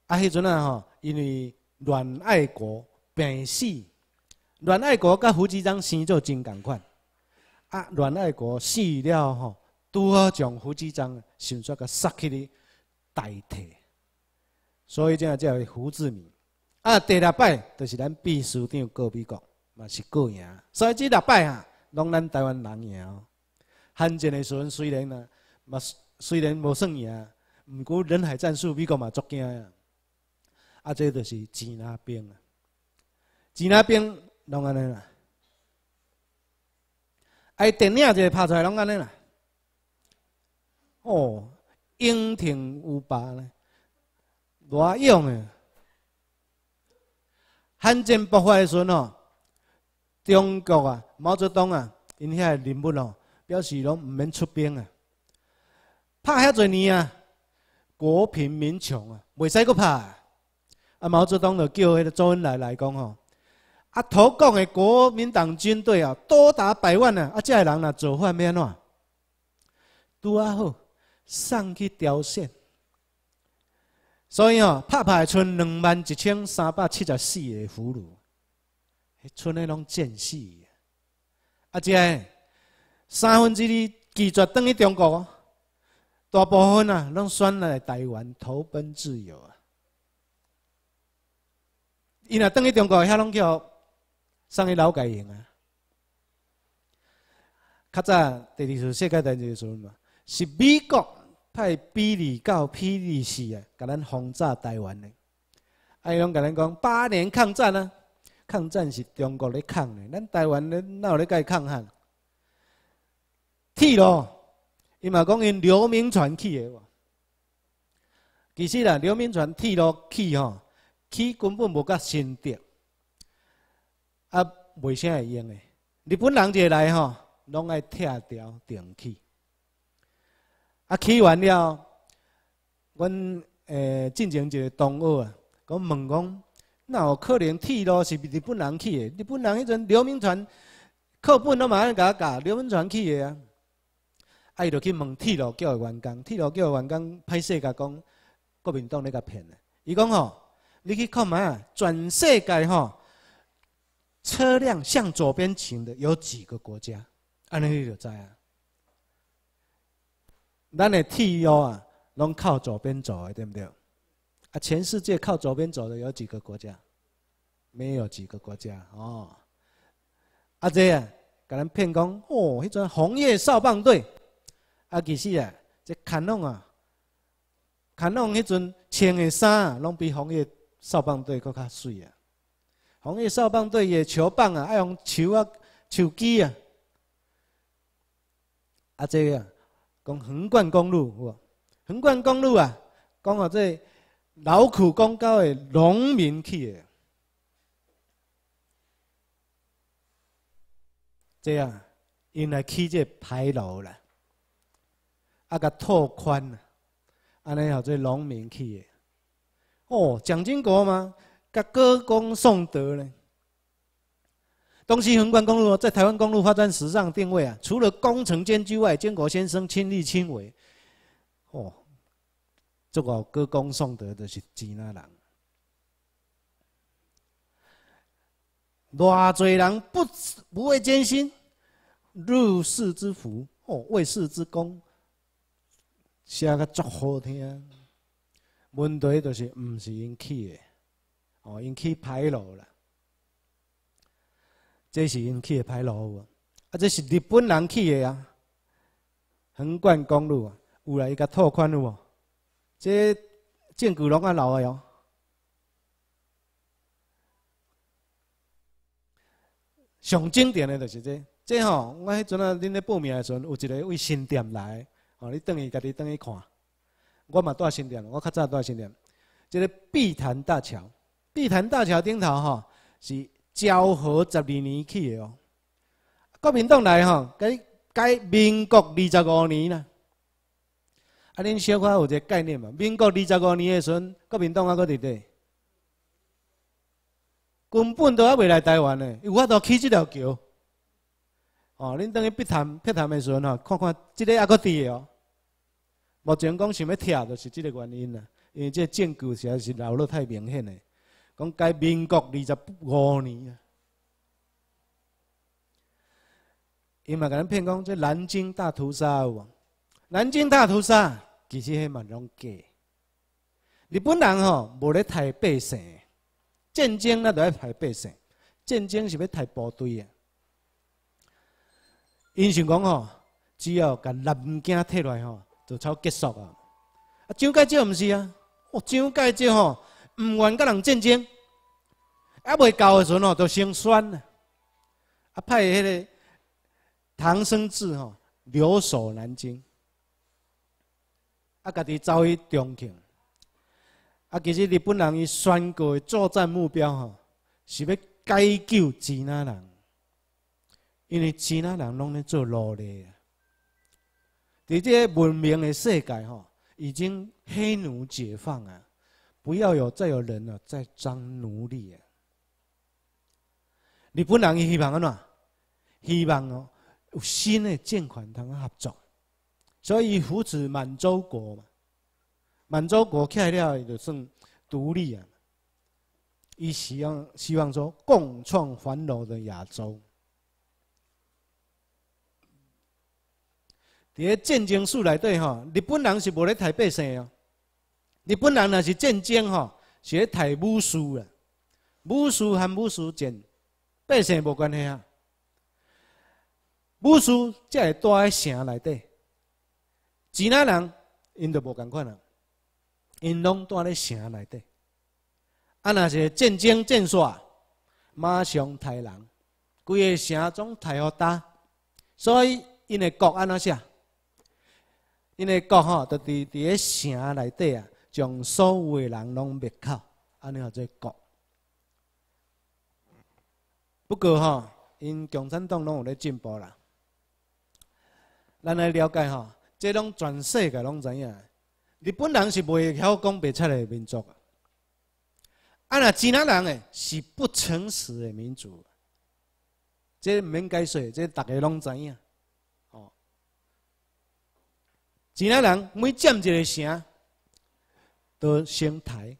啊，迄阵啊吼，因为阮爱国病死。阮爱国甲胡志章生做真共款，啊！阮爱国死了吼，拄好将胡志章迅速甲杀去哩代替，所以才叫胡志明。啊！第六摆就是咱秘书长告美国嘛是过赢，所以这六摆啊，拢咱台湾人赢哦。汉战的时阵虽然啊嘛虽然无算赢，毋过人海战术美国嘛足惊啊，啊！即就是支那兵，啊，支那兵。拢安尼啦，哎，电影就拍出来拢安尼啦。哦，英挺有霸呢，偌勇诶。汉奸不时阵哦，中国啊，毛泽东啊，因遐人物哦，表示拢唔免出兵啊。拍遐侪年啊，国贫民穷啊，未使阁拍啊。啊，毛泽东就叫迄个周恩来来讲吼。啊，投共的国民党军队啊，多达百万呢。啊，这个人呐，做法面啊？拄啊好送去凋谢。所以哦，拍拍剩两万一千三百七十四个俘虏，剩的拢战死。啊，这三分之二拒绝登去中国，大部分啊，拢选来台湾投奔自由啊。伊若登去中国，遐拢叫。上去劳改营啊！较早第二是世界大战时时嘛，是美国派 B 二到比二四啊，甲咱轰炸台湾的。哎，拢甲咱讲八年抗战啊，抗战是中国咧抗的，咱台湾咧哪有咧甲伊抗汉？铁路，伊嘛讲因刘铭传去的哇。其实啦，刘铭传铁路去吼，去根本无甲新的。啊，袂啥会用诶！日本人个来吼，拢爱拆掉重起。啊，起完了，阮诶，进前一个同学啊，讲问讲，哪有可能铁路是日本人起诶？日本人迄阵刘铭传课本都慢慢甲我教，刘铭传起诶啊！啊，伊就去问铁路局个员工，铁路局个员工，歹势甲讲，国民党咧甲骗的。伊讲吼，你去看嘛，全世界吼。车辆向左边行的有几个国家？安尼就知啊？咱的 T U 啊，拢靠左边走的，对不对？啊，全世界靠左边走的有几个国家？没有几个国家哦。阿这啊，甲咱骗讲哦，迄阵红叶少棒队啊，其实啊，这卡农啊，卡农迄阵穿的衫拢比红叶少棒队搁较水啊。红叶扫棒队也球棒啊，爱用球啊、球机啊，啊这个讲横贯公路，横贯公路啊，讲好这劳苦功高的农民去的，这样因来起这牌楼了，啊个拓宽，安尼好在农民去的，哦，蒋经国吗？甲歌功颂德呢？东西横贯公路在台湾公路发展史上定位啊，除了工程监巨外，建国先生亲力亲为，哦，这个歌功颂德的是吉那人？偌济人不不畏艰辛，入世之福哦，为世之功，写个足好听。问题就是唔是因起嘅。哦，因去歹路了，这是因去的歹路，啊，这是日本人去的啊，横贯公路啊，有来一个拓宽路，即建古龙啊老个哦，上经典的就是这，这吼，我迄阵啊恁咧报名的时阵，有一个位新店来，哦，你等于家己等于看，我嘛住新店，我较早住新店，即个碧潭大桥。碧潭大桥顶头，吼是昭和十二年起的哦。国民党来，吼改改民国二十五年啦。啊，恁小可有一个概念嘛？民国二十五年的时阵，国民党还搁伫底，根本都还未来台湾呢。有法度起这条桥？哦，恁等于碧潭碧潭的时阵，吼，看看，即个还搁伫个哦。目前讲想要拆，就是即个原因啦。因为这建筑实在是老了太明显诶。讲改民国二十五年啊，伊嘛甲咱骗讲这南京大屠杀有无？南京大屠杀其实迄嘛拢假，日本人吼无咧杀百姓，战争咱都爱杀百姓，战争是要杀部队啊。伊想讲吼，只要甲南京摕来吼，就超结束啊。啊蒋介石毋是啊，哦蒋介石吼。毋愿甲人战争，啊！未到的时阵哦，就先衰啊，啊，派迄个唐生智吼留守南京，啊，家己走去重庆。啊，其实日本人伊宣告的作战目标吼，是要解救吉纳人，因为吉纳人拢咧做奴隶啊。伫这文明的世界吼，已经黑奴解放啊。不要有再有人了，再当奴隶。日本人希望安怎？希望哦，有新的建款通合作。所以扶持满洲国嘛，满洲国起来了就算独立啊。伊希望希望说共创繁荣的亚洲。在战争史里底吼，日本人是无咧台北姓哦。你本人若是战争吼，是咧武士啦，武士和武士战，百姓无关系啊。武士才会住喺城内底，其他人因就无共款啊，因拢住喺城内底。啊，若是战争战煞，马上杀人，规个城总太好打，所以因的国安哪写，因的国吼，就伫伫咧城内底啊。将所有诶人拢灭口，安尼何做国？不过吼，因共产党拢有咧进步啦。咱来了解吼，即拢全世界拢知影，日本人是未晓讲白出的民族，啊那其他人诶是不诚实诶民族，即毋免解释，即大家拢知影。哦，其他人每占一个城，都兴台，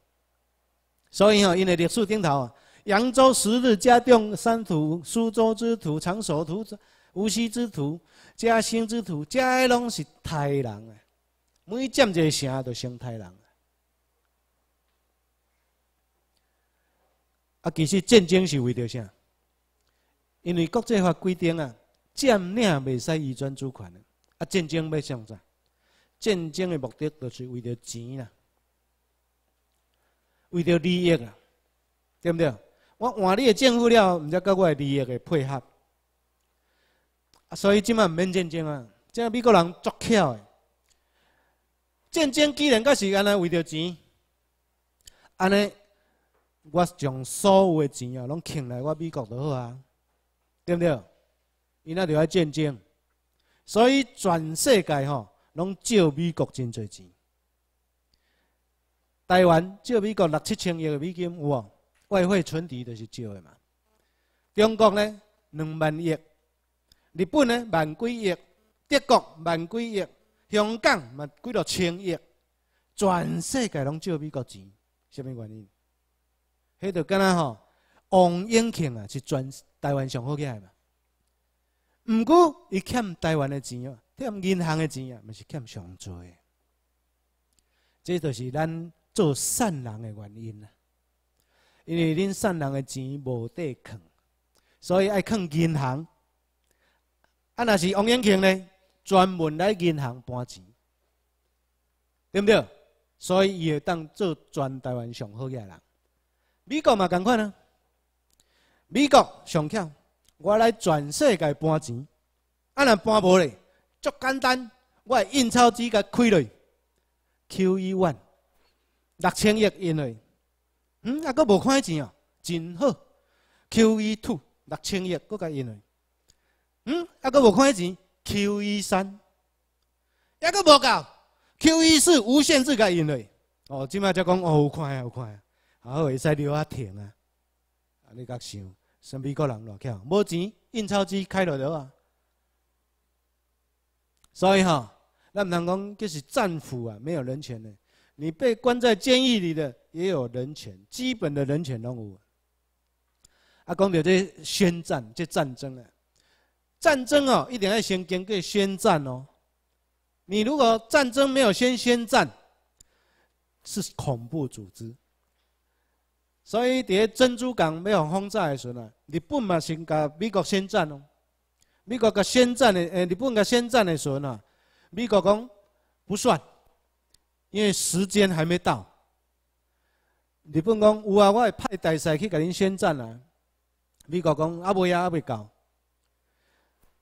所以吼，因为历史顶头啊，扬州十日、嘉定三屠、苏州之屠、长沙屠、无锡之屠、嘉兴之屠，遮个拢是杀人个，每占一个城就兴杀人。啊，其实战争是为着啥？因为国际法规定啊，占领袂使移转主权。啊，战争要上啥？战争个目的就是为着钱啦。为着利益啊，对不对？我换你的政府了，毋才够我的利益诶配合。所以即卖战争啊，即美国人足巧的，战争既然才是安尼为着钱，安尼我将所有诶钱啊，拢倾来我美国就好啊，对不对？伊那就爱战争，所以全世界吼拢借美国真侪钱。台湾借美国六七千亿个美金有无？外汇存底就是借的嘛。中国呢两万亿，日本呢万几亿，德国万几亿，香港嘛几多千亿，全世界拢借美国钱，什么原因？迄就敢若吼，王永庆啊是全台湾上好起来嘛。唔过，伊欠台湾的钱啊，欠银行的钱啊，咪是欠上多的。这就是咱。做善人的原因啊，因为恁善人的钱无地藏，所以爱藏银行。啊，若是王永庆呢，专门来银行搬钱，对不对？所以伊会当做全台湾上好嘅人。美国嘛咁款啊，美国上巧，我来全世界搬钱。啊，若搬无咧，足简单，我印钞机甲开落去，Q n e 六千亿因为，嗯，还佫无看钱哦，真好。Q.E. two 六千亿佫加因为，嗯，还佫无看钱。Q.E. 三还佫无够。Q.E. 四无限制加因为，哦，即卖才讲哦，有看呀，有看啊，好会使留啊停啊。啊，你甲想，什美国人偌巧，无钱印钞机开落去啊。所以吼，咱唔通讲佮是战俘啊，没有人权呢。你被关在监狱里的也有人权，基本的人权都有。啊，讲到这宣战，这战争啊，战争哦，一定要先经过宣战哦。你如果战争没有先宣战，是恐怖组织。所以在珍珠港有轰炸的时阵呢，日本嘛先甲美国宣战哦。美国甲宣战的，诶，日本甲宣战的时阵啊，美国讲不算。因为时间还没到，日本讲有啊，我会派大使去跟您宣战啊。美国讲啊，未啊，未到，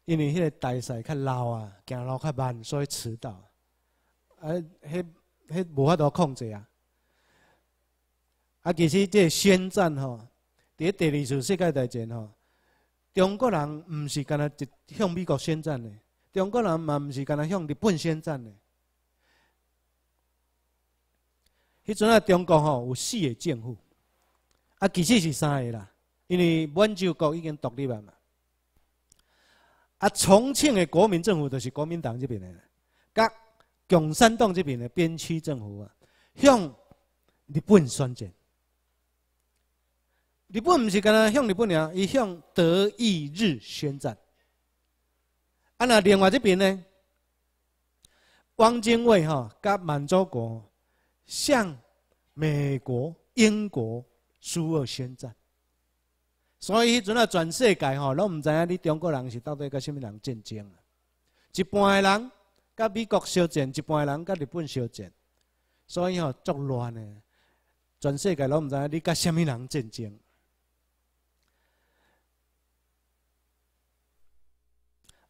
因为迄个大使较老啊，走路较慢，所以迟到，啊，迄、迄无法度控制啊。啊，其实这宣战吼，伫第二次世界大战吼，中国人毋是干呐向美国宣战的，中国人嘛毋是干若向日本宣战的。迄阵啊，中国吼有四个政府，啊，其实是三个啦，因为满洲国已经独立了嘛。啊，重庆的国民政府就是国民党这边的，甲共产党这边的边区政府啊，向日本宣战。日本毋是干他向日本聊，伊向德意日宣战。啊，那另外这边呢，汪精卫吼甲满洲国。向美国、英国、苏俄宣战，所以迄阵啊，全世界吼，拢唔知影你中国人是到底跟什么人战争啊？一半个人甲美国相战，一半个人甲日本相战，所以吼，足乱的。全世界拢唔知影你甲什么人战争？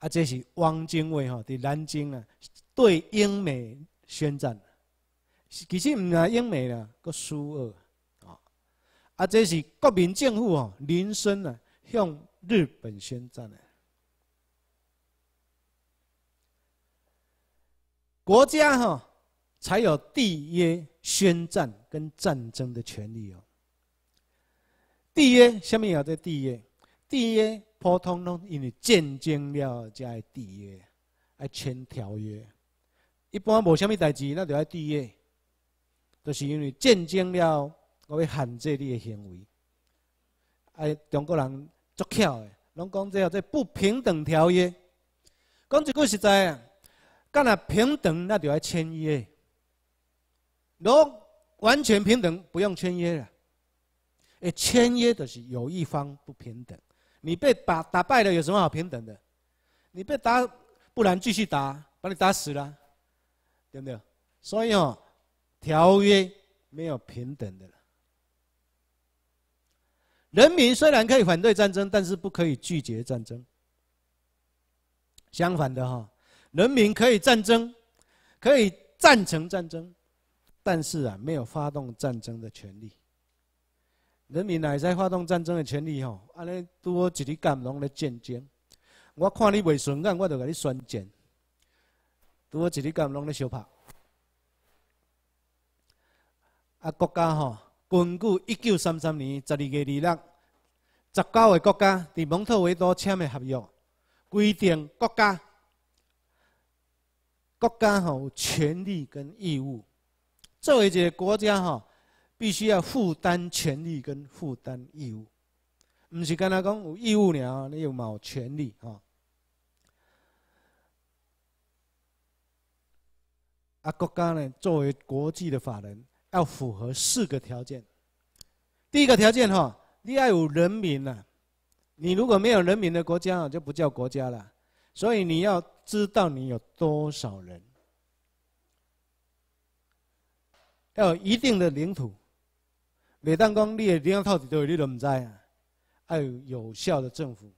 啊，这是汪精卫吼，伫南京啊，对英美宣战。其实唔啊，英美啦，佮苏俄啊，啊，这是国民政府吼，林森啊，向日本宣战唻。国家吼才有缔约、宣战跟战争的权利哦。缔约，下面有叫缔约？缔约普通拢因为战争才会缔约，啊签条约。一般无虾米代志，那就要缔约。就是因为见证了我要限制你的行为，哎，中国人足巧的，侬讲这个这不平等条约，讲一句实在啊，干那平等那就要签约，侬完全平等不用签约了，哎，签约就是有一方不平等，你被打打败了有什么好平等的？你被打，不然继续打，把你打死了，对不对？所以哦。条约没有平等的。人民虽然可以反对战争，但是不可以拒绝战争。相反的哈，人民可以战争，可以赞成战争，但是啊，没有发动战争的权利。人民哪在发动战争的权利吼？安尼多一日干龙的战争，我看你袂顺眼，我就给你宣战。多一日干龙的。相拍。啊，国家吼，根据一九三三年十二月二六，十九个国家伫蒙特维多签的合约，规定国家，国家吼权利跟义务。作为一个国家吼，必须要负担权利跟负担义务，毋是干那讲有义务了，你有冇权利吼，啊，国家呢，作为国际的法人。要符合四个条件，第一个条件哈，你要有人民呐。你如果没有人民的国家啊，就不叫国家了。所以你要知道你有多少人，要有一定的领土。每当讲你的领土到底在啊，里，要有有效的政府。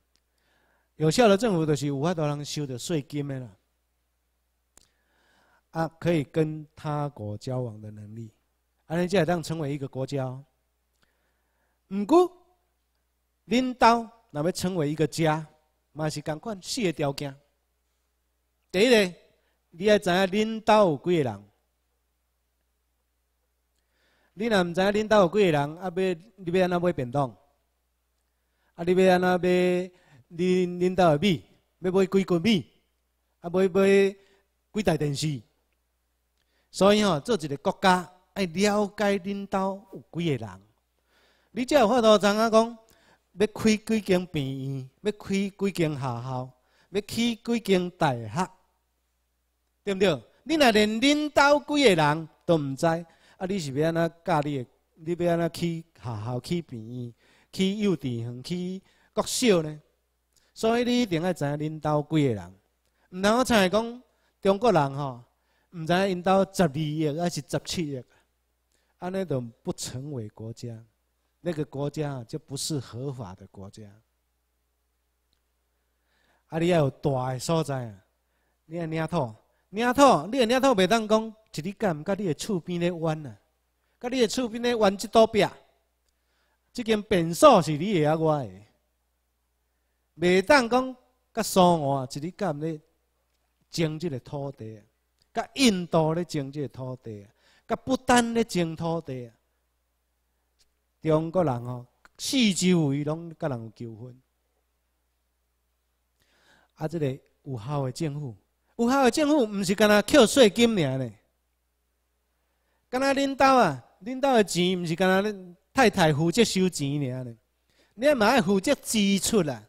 有效的政府就是有法度能收的税金了。啊，可以跟他国交往的能力。安尼才会当成为一个国家，毋过领导若要成为一个家，嘛是共款四个条件。第一个，你要知影领导有几个人。你若毋知影领导有几个人，啊要你要安怎买便当，啊你要安怎买领领导的米，要买几斤米，啊买买几台电视。所以吼，做一个国家。爱了解领导有几个人？你才有法度，知影讲要开几间病院，要开几间学校，要起几间大学，对毋对？你若连领导几个人都毋知，啊，你是要安怎教你你要安怎去学校、去病院、去幼稚园、去国小呢？所以你一定要知影领导几个人。毋通我菜讲中国人吼，毋知领导十二个还是十七个。安那种不成为国家，那个国家就不是合法的国家。啊，你也有大的所在，你的领土，领土，你的领土袂当讲一日干唔干，你的厝边咧弯啊，甲你的厝边咧弯一道壁，这间平墅是你的啊，我的，袂当讲甲苏我一日干唔咧争这个土地，甲印度咧争这个土地。佮不单咧种土地，啊。中国人吼四周围拢佮人有纠纷。啊，这个有效的政府，有效的政府毋是干那扣税金尔呢？干那领导啊，领导的钱毋是干那太太负责收钱尔嘞，你嘛爱负责支出啦，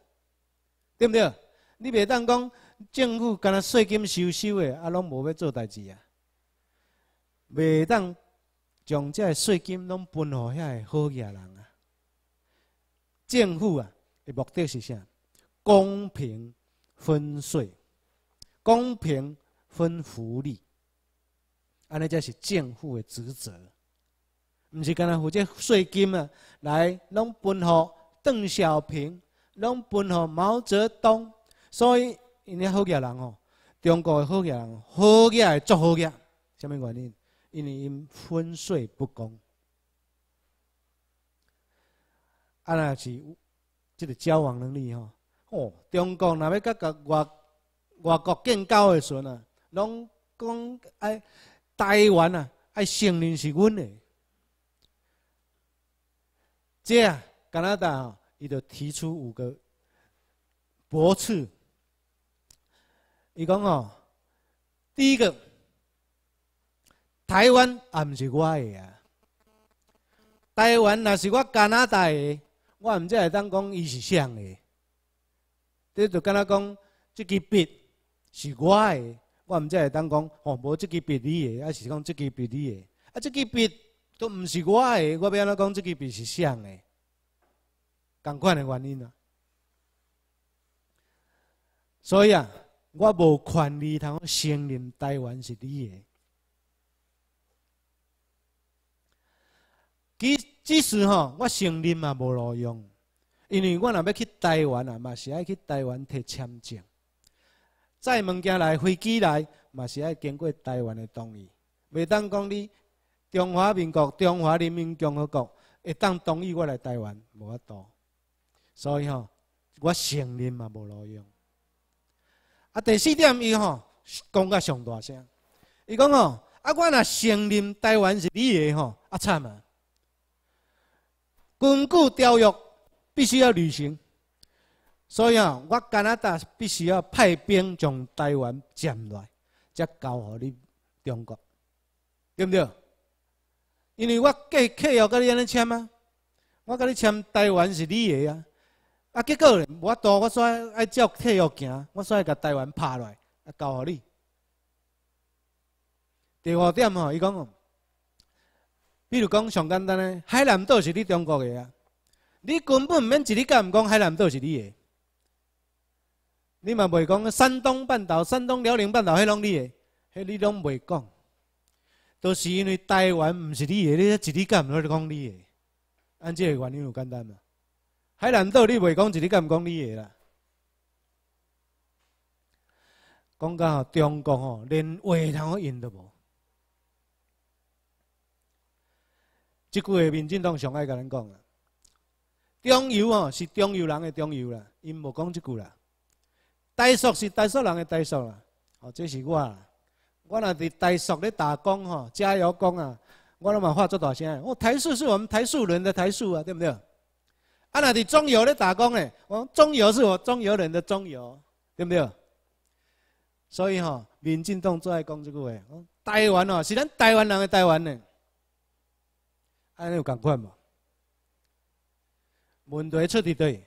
对毋对？你袂当讲政府干那税金收收诶，啊拢无要做代志啊。袂当将即个税金拢分予遐个好业人啊！政府啊，个目的是啥？公平分税，公平分福利，安尼才是政府个职责，毋是干呐负责税金啊？来拢分予邓小平，拢分予毛泽东，所以因遐好业人吼，中国的好业人，好业的足好业，啥物原因？因为因昏睡不公，啊那是这个交往能力吼。哦，中国若要甲外外国建交的时阵啊，拢讲哎，台湾啊，哎，承认是阮的。这加拿大伊就提出五个驳斥。伊讲哦，第一个。台湾也毋是我的啊！台湾若是我加拿大个，我毋只会当讲伊是谁的。你就敢若讲，即支笔是我的，我毋只会当讲哦，无即支笔你的，还是讲即支笔你的？啊，即支笔都毋是我的，我安怎讲即支笔是谁的？同款的原因啊。所以啊，我无权利通承认台湾是你的。即即使吼，我承认嘛无路用，因为我若欲去台湾啊，嘛是爱去台湾摕签证，载物件来飞机来，嘛是爱经过台湾的同意，袂当讲你中华民国、中华人民共和国会当同意我来台湾无法度。所以吼，我承认嘛无路用。啊，第四点伊吼讲甲上大声，伊讲吼，啊，我若承认台湾是你的吼，啊惨啊！根据条约必须要履行，所以啊，我加拿大必须要派兵从台湾占来，才交予你中国，对不对？因为我计契约跟你安尼签啊，我跟你签台湾是你的啊，啊结果呢，我到我煞爱照契约行，我煞甲台湾拍来，啊交予你。第五点吼，伊讲。比如讲，上简单咧，海南岛是你中国的啊！你根本唔免一日间唔讲海南岛是你的，你嘛袂讲山东半岛、山东辽宁半岛迄拢你的，迄你拢袂讲，都是因为台湾唔是你的，你一日间唔讲你的，按这个原因有简单嘛。海南岛你袂讲一日间唔讲你的啦。讲到中国哦，连话通我用都无。即句话，民进党上爱甲咱讲啦。中油哦，是中油人的中油啦，因无讲即句啦。台塑是台塑人的台塑啦，哦，这是我啦。我若伫台塑咧打工吼，加油工啊，我拢嘛发做大声，我台塑是我们台塑人的台塑啊，对不对？啊，若伫中油咧打工诶，我中油是我中油人的中油，对不对？所以吼，民进党最爱讲即句话。台湾哦，是咱台湾人的台湾诶。安尼有共款无？问题出伫对，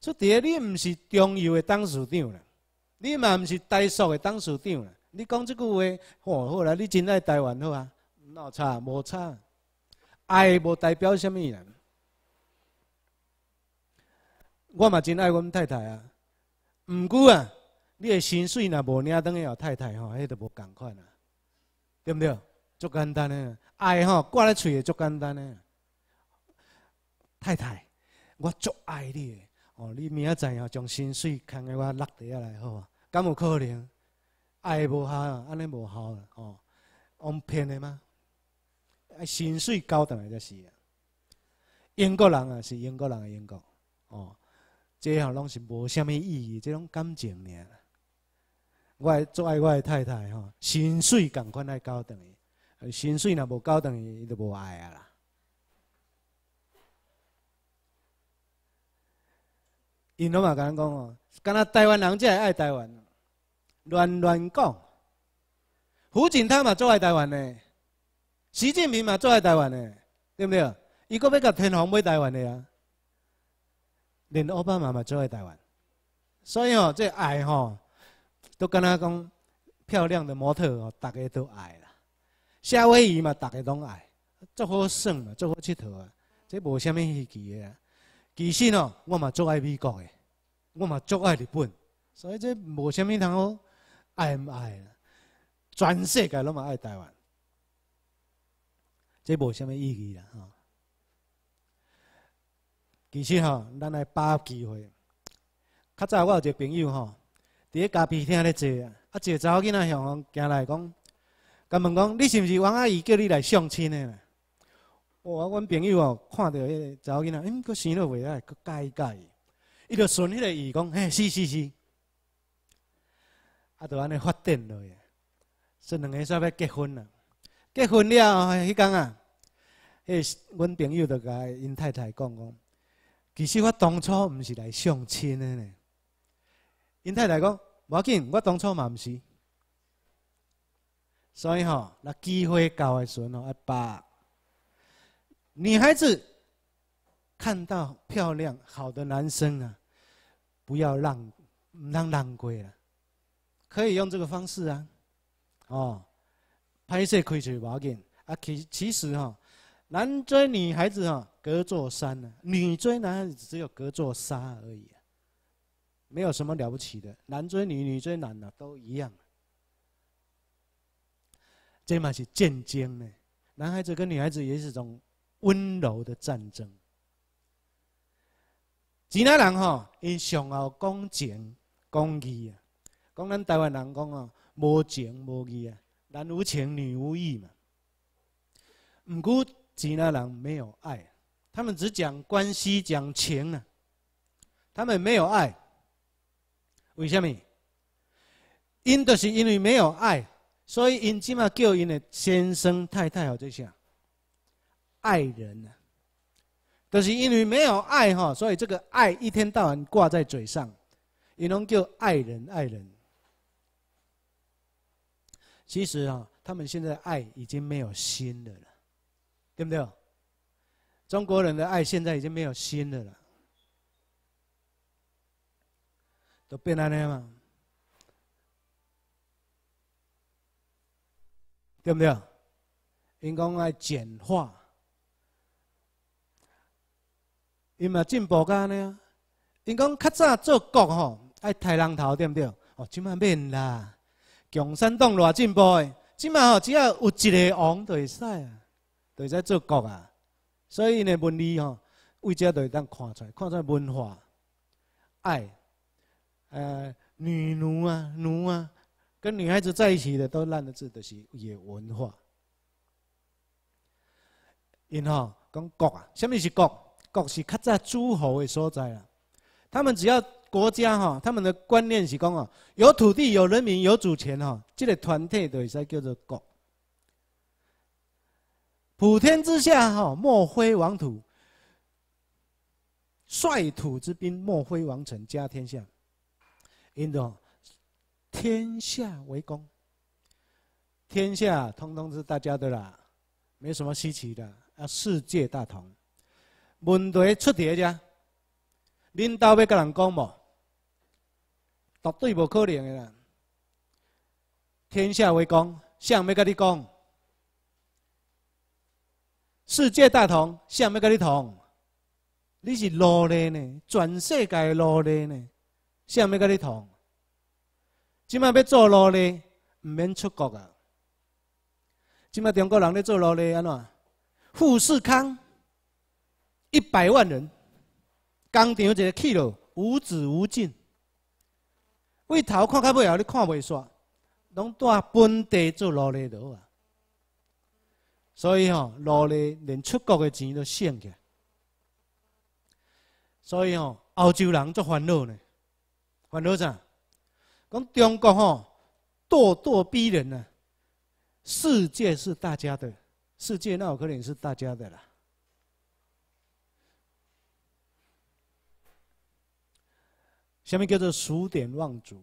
出伫你毋是中油诶董事长啦，你嘛毋是台塑诶董事长啦。你讲即句话，好啦，你真爱台湾好啊？有差无差。爱无代表什么啦？我嘛真爱阮太太啊。毋过啊，你诶薪水若无领当嘅老太太吼，迄就无共款啊，对毋对？足简单诶，爱吼挂咧嘴诶，足简单诶。太太，我足爱你诶。哦！你明仔载吼，将薪水牵个我落地来好无？敢有可能？爱无效，安尼无效个哦！用骗诶吗？薪水交等来才是。英国人啊，是英国人诶，英国哦。即吼拢是无虾米意义，即种感情尔。我足爱我诶太太吼，薪水共款爱交等来。很心碎无够，等于伊就无爱啊啦！因他妈讲哦，敢那台湾人真系爱台湾，乱乱讲。胡锦涛嘛最爱台湾的，习近平嘛最爱台湾的，对不对？伊个要甲天皇买台湾的啊？连奥巴马嘛最爱台湾，所以哦，这爱吼，都跟他讲，漂亮的模特哦，大家都爱。夏威夷嘛，大家拢爱，足好耍嘛，做好佚佗啊，这无虾米意义啊。其实呢，我嘛足爱美国的，我嘛足爱日本，所以这无虾米通好爱唔爱啊。全世界拢嘛爱台湾，这无虾米意义啦吼，其实哈，咱来把握机会。较早我有一个朋友吼，伫咧咖啡厅咧坐啊，啊，一个查某囡仔向我行来讲。甲问讲，你是毋是王阿姨叫你来相亲的？哇，阮朋友哦，看到迄个查某囡仔，嗯，佫生了未歹，佫介意介意。伊就顺迄个意讲，嘿，是是是。啊，就安尼发展落去，即两个煞要结婚啦。结婚了，迄天啊，迄阮朋友就甲因太太讲讲，其实我当初毋是来相亲的呢。因太太讲，无要紧，我当初嘛毋是。所以吼，那机会高的时候吼，阿爸，女孩子看到漂亮好的男生啊，不要浪，让让浪了，可以用这个方式啊，哦，拍摄可以去报警啊。其其实哦，男追女孩子哦，隔座山呢；女追男孩子只有隔座沙而已，没有什么了不起的。男追女，女追男啊、都一样。这嘛是战争呢，男孩子跟女孩子也是一种温柔的战争。吉南人吼，伊上好讲情讲义啊，讲咱台湾人讲啊，无情无义啊，男无情女无义嘛。唔过吉南人没有爱，他们只讲关系讲情啊，他们没有爱。为什么？因就是因为没有爱。所以，因只嘛叫因的先生、太太好这些爱人呢，都是因为没有爱哈，所以这个爱一天到晚挂在嘴上，因拢叫爱人、爱人。其实啊，他们现在爱已经没有心的了，对不对？中国人的爱现在已经没有心的了，都变那尼嘛。对不对？因讲爱简化，因嘛进步尼啊。因讲较早做国吼爱抬人头，对不对？哦，即嘛免啦，共产党偌进步诶，即嘛吼只要有一个王就会使啊，就会使做国啊。所以因诶文字吼，为遮就会当看出，来，看出来文化爱，呃，女奴啊，奴啊。跟女孩子在一起的都烂的字，都是野文化。因哈，讲国啊，什么是国？国是较在诸侯的所在啦。他们只要国家哈，他们的观念是讲啊，有土地、有人民、有主权哈，这个团体就会使叫做国。普天之下，哈莫非王土；率土之滨，莫非王臣。家天下，因度。天下为公，天下通通是大家的啦，没什么稀奇的。啊，世界大同，问题出在阿家，明道要跟人讲无，绝对无可能的啦。天下为公，谁没跟你讲？世界大同，谁没跟你同？你是奴隶呢，全世界奴隶呢，谁没跟你同？即麦要做奴力，毋免出国啊！即麦中国人咧做奴力安怎？富士康一百万人，工厂一个起落，无止无尽。回头看，到尾以后看袂煞，拢在本地做奴力的啊。所以吼，奴力连出国的钱都省起。所以吼，澳洲人做烦恼呢，烦恼啥？讲中国吼，咄咄逼人啊，世界是大家的，世界那有可能是大家的啦。什么叫做数典忘祖，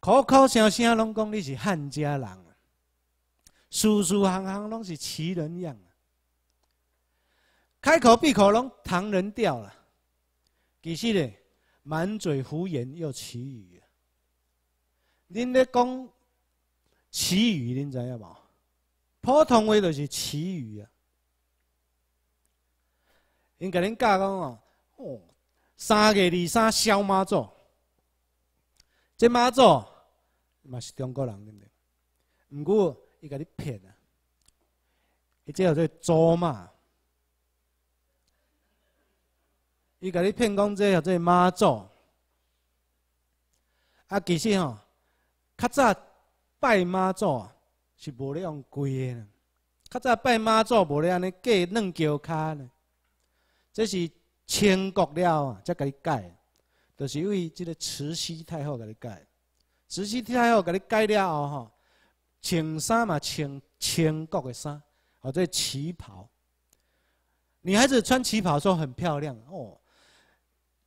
口口声声拢讲你是汉家人，事事行行拢是奇人样，开口闭口拢唐人调了。其实咧。满嘴胡言又奇语，您咧讲奇语，您知影无？普通话就是奇语啊。伊甲恁教讲哦，哦，三月二三肖马祖，这马祖嘛是中国人对不对？唔过伊甲你骗啊，伊最后就做嘛。伊甲你骗讲，这叫做妈祖。啊，其实吼，较早拜妈祖是无咧用跪的，较早拜妈祖无咧安尼过两脚开呢。这是清国了啊，才改改，就是因为这个慈禧太后改慈禧太后改了后吼，穿衫嘛穿清国的衫，或者旗袍。女孩子穿旗袍说很漂亮哦。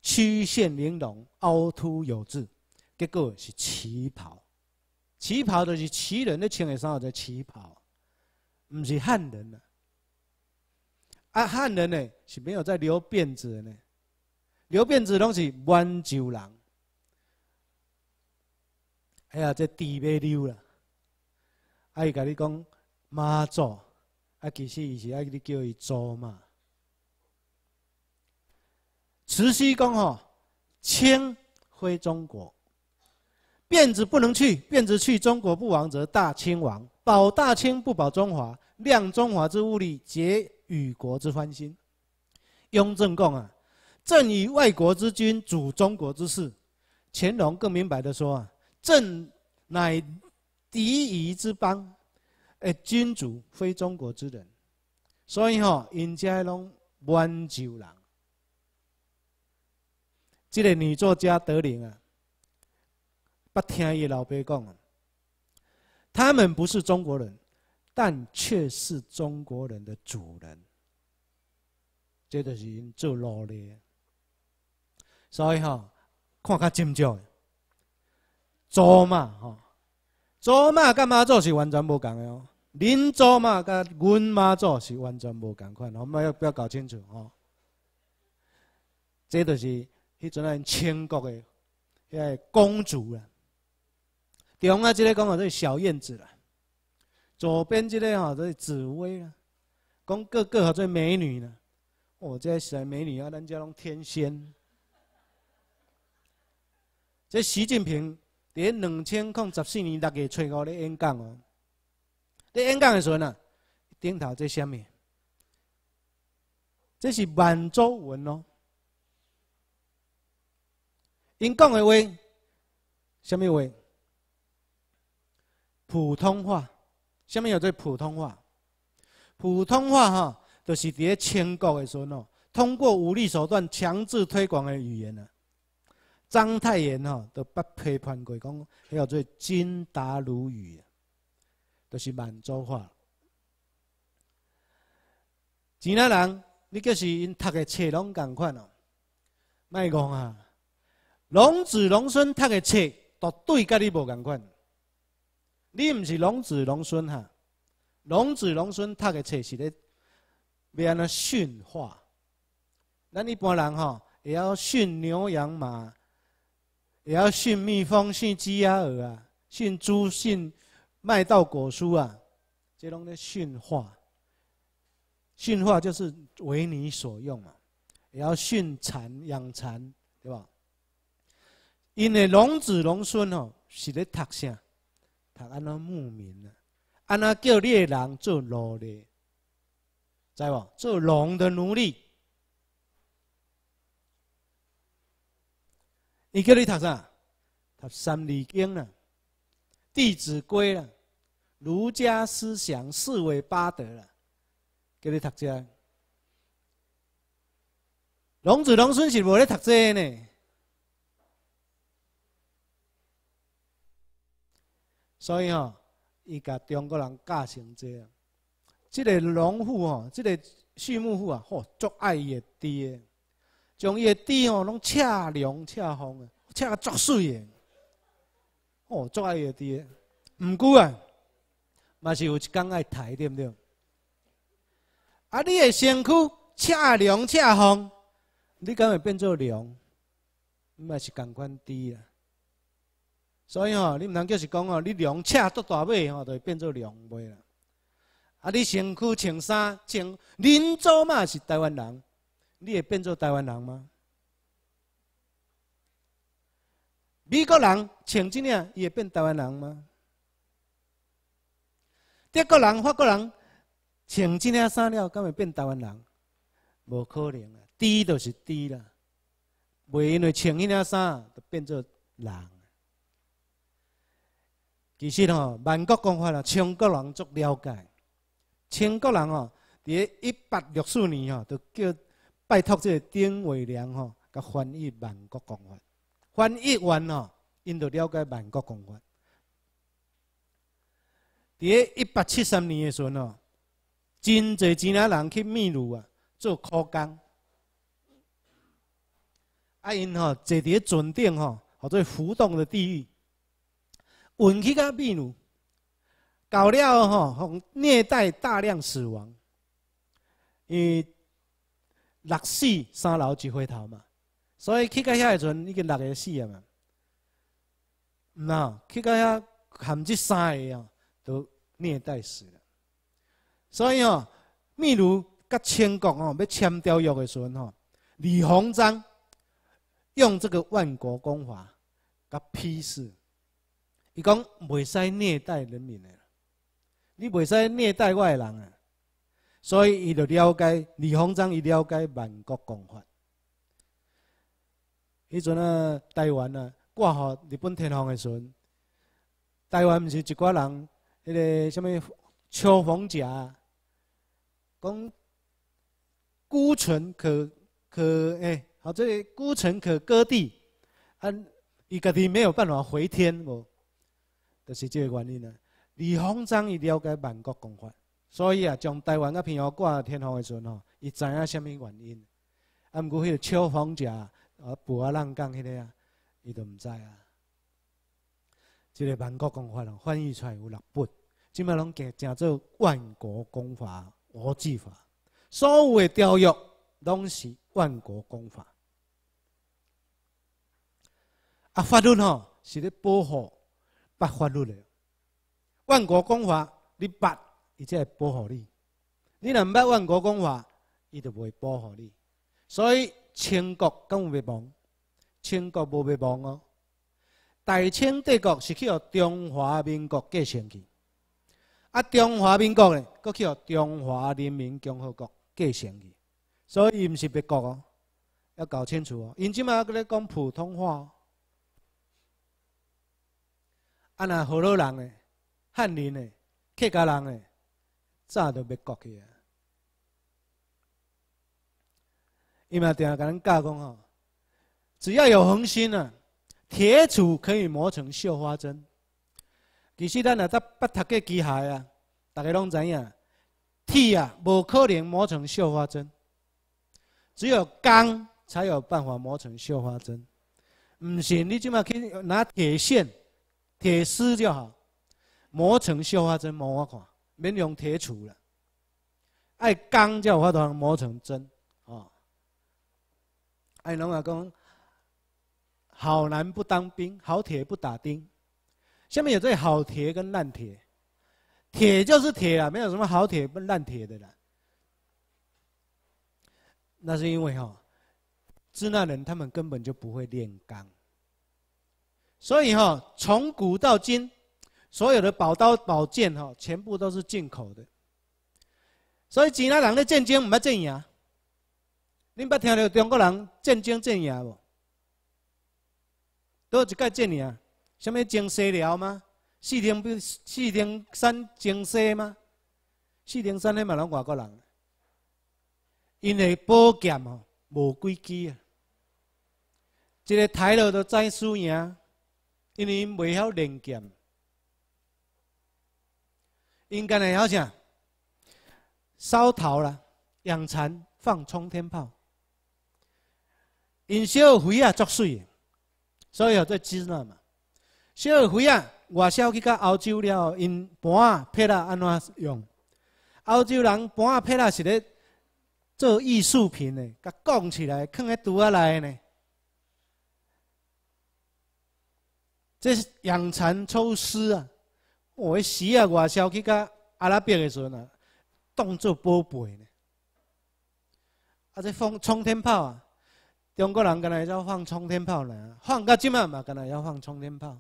曲线玲珑，凹凸有致，结果是旗袍。旗袍就是旗人的穿，的衫，叫做旗袍，不是汉人了。啊，汉人呢是没有在留辫子的，呢，留辫子拢是温州人。哎呀，这弟妹溜了，伊甲你讲，妈祖，啊，其实伊是爱你叫伊做嘛。慈禧公哈，清归中国，辫子不能去，辫子去，中国不亡则大清亡。保大清不保中华，量中华之物力，结与国之欢心。雍正贡啊，朕以外国之君主中国之事。乾隆更明白的说啊，朕乃敌夷之邦，哎，君主非中国之人，所以哈，人家拢挽救难。这个女作家德林啊，不听伊老爸讲啊，他们不是中国人，但却是中国人的主人。这就是因做奴隶，所以吼，看较真少诶，祖玛吼，祖玛干嘛做是完全无共的哦。恁祖玛甲阮嘛做是完全无共款，我们要不要搞清楚哦？这就是。迄阵啊，千国嘅迄个公主啦，中啊，即个讲啊，即是小燕子啦，左边即个吼，即是紫薇啦，讲个个吼，做美女啦，我即个是美女啊，人家拢天仙。这习近平伫两千零十四年六月初五咧演讲哦，咧演讲嘅时阵啊，顶头即下面，这是满洲文哦。因讲的为，什么为？普通话，下面有做普通话，普通话哈，就是伫咧清国的时阵哦，通过武力手段强制推广的语言啊。章太炎吼，都不批判过，讲还有做金达鲁语，就是满洲话。其他人，你就是因读的册拢共款哦，卖讲啊！龙子龙孙读的册，都对，甲你无共款。你毋是龙子龙孙哈？龙子龙孙读的册是咧，要安那驯化。咱一般人吼，也要驯牛羊马，也要驯蜜蜂、驯鸡鸭鹅啊，驯猪、驯麦稻果蔬啊，这拢咧驯化。驯化就是为你所用嘛，也要驯蚕养蚕，对吧？因为龙子龙孙吼是咧读啥？读安那牧民啊，安那叫猎人做奴隶，知无？做龙的奴隶？伊叫你读啥？读三字经啦，弟子规啦，儒家思想四维八德啦，叫你读这龙子龙孙是无咧读这呢？所以吼，伊甲中国人教成这样，即个农户吼，即个畜牧户啊，吼足爱伊的猪，将伊的猪吼拢赤凉赤风，赤甲足水，的，吼足爱伊的猪。唔过啊，嘛是有一工要杀，对不对？啊，你的身躯赤凉赤风，你敢会变龙凉？嘛是共款猪啊。所以吼，你毋通叫是讲吼，你量尺都大尾，吼，就会变做量妹啦。啊，你身躯穿衫穿，恁祖嘛是台湾人，你会变做台湾人吗？美国人穿领，伊会变台湾人吗？德国人、法国人穿即领衫了，敢会变台湾人？无可能啊，猪就是猪啦，袂因为穿迄领衫就变做人。其实吼，万国公法啦，中国人足了解。中国人哦，伫一八六四年吼，就叫拜托这个丁伟良吼，甲翻译万国公法。翻译完吼，因就了解万国公法。伫咧一八七三年的时阵吼，真侪钱啊人去秘鲁啊做苦工，啊因吼坐伫船顶吼，或做浮动的地狱。运气个秘鲁，搞了吼，虐待大量死亡，伊六死三老一回头嘛，所以去到遐的时阵已经六个死啊嘛，那去到遐含只三的啊都虐待死了，所以哦，秘鲁甲清国哦要签条约的时阵吼，李鸿章用这个万国公法甲批示。伊讲袂使虐待人民诶，你袂使虐待外人啊！所以伊就了解李鸿章，伊了解万国公法。迄阵啊，台湾啊，挂号日本天皇诶时阵，台湾毋是一寡人，迄个虾物，秋宏甲讲孤城可可诶，好这孤城可割地，啊，伊家己没有办法回天无。就是这个原因啊！李鸿章伊了解万国公法，所以啊，从台湾甲平和挂到天皇的时吼，伊知影虾米原因。啊，毋过迄个秋风者，啊，陪啊浪讲迄个啊，伊都毋知啊。即个万国公法啊，翻译出来有六本，即卖拢给叫做万国公法、国际法，所有嘅条约拢是万国公法。啊，法律吼是咧保护。捌法律了，万国公法你捌，伊才保护你；你若毋捌万国公法，伊就袂保护你。所以清国敢有灭亡，清国无灭亡哦。大清帝国是去互中华民国继承去，啊，中华民国呢，佫去互中华人民共和国继承去。所以伊毋是别国哦，要搞清楚哦。因即嘛要咧讲普通话。啊！那好多人诶，汉人诶，客家人诶，早都要过去啊。伊嘛定甲咱教讲吼，只要有恒心啊，铁杵可以磨成绣花针。其实咱啊，咱不读过机械啊，大家拢知影，铁啊无可能磨成绣花针，只有钢才有办法磨成绣花针。唔行，你即码去拿铁线。铁丝就好，磨成绣花针，磨我看，绵用铁杵了。爱钢叫花团磨成针，哦。哎，龙阿公，好男不当兵，好铁不打钉。下面有这好铁跟烂铁，铁就是铁啊，没有什么好铁不烂铁的啦。那是因为哈，支那人他们根本就不会炼钢。所以哈，从古到今，所有的宝刀宝剑哈，全部都是进口的。所以，其他人的战争唔捌阵赢。恁捌听到中国人战争阵赢无？都一届阵赢，什么征西辽吗？四零不四零三征西吗？四零三许嘛拢外国人，因为宝剑哦无规矩啊，一个台落都怎输赢？因为未晓练剑，应该会晓啥？烧陶啦，养蚕，放冲天炮，因小灰啊作祟，所以有在知那嘛？小灰啊，外销去到澳洲了，因盘仔劈啦安怎用？澳洲人盘仔劈啦是咧做艺术品的，甲讲起来，囥喺橱啊内呢。这养蚕抽丝啊，我时啊外销去甲阿拉伯的时阵啊，当作宝贝呢。啊！这放冲天炮啊，中国人干来要放冲天炮呢，放到今嘛嘛干来要放冲天炮，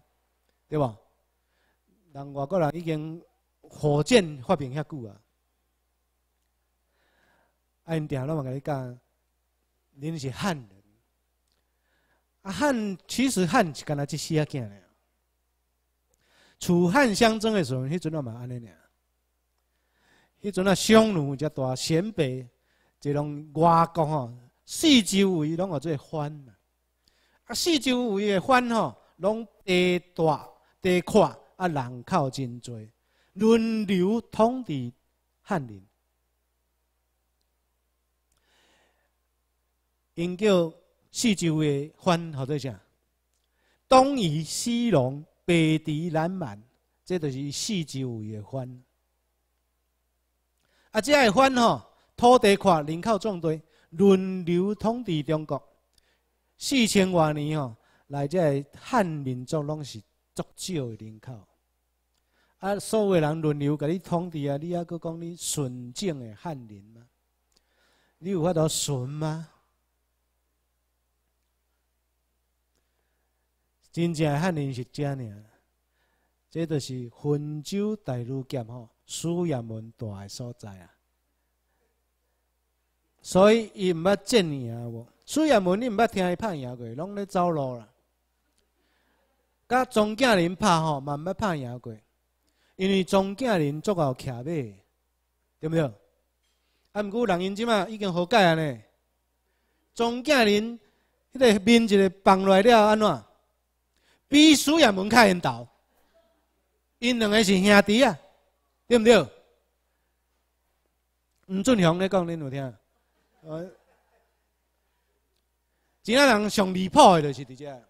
对吧？人外国人已经火箭发明遐久啊。啊，因常拢嘛跟你讲，恁是汉人，啊，汉其实汉是干来一些啊件的。楚汉相争的时阵，迄阵也嘛安尼尔，迄阵啊匈奴遮大，鲜卑即拢外国吼，四周围拢有做藩啊，四周围的藩吼，拢地大地阔，啊人口真侪，轮流统治汉人。因叫四周围藩，或做啥？东夷、西戎。北狄、南蛮，这都是四周围的番。啊，这个番吼，土地阔，人口众多，轮流统治中国四千多年吼，来这汉民族拢是足少的人口。啊，所有的人轮流给你统治啊，你也佫讲你纯正的汉人吗？你有法度纯吗？真正汉人是遮呢，即就是温州大陆剑吼苏亚文大个所在啊。所以伊毋捌进呢啊，无苏亚文你毋捌听伊拍赢过，拢咧走路啦。甲庄稼人拍吼，嘛毋捌拍赢过，因为庄稼人足够倚马，对毋对？啊，毋过人因即嘛已经好改啊呢。庄稼人迄个面一个放落来了，安怎？比苏也门卡还大，因两个是兄弟啊，对不对？吴俊雄，你讲你有听？呃，今仔人上离谱的，就是伫遮，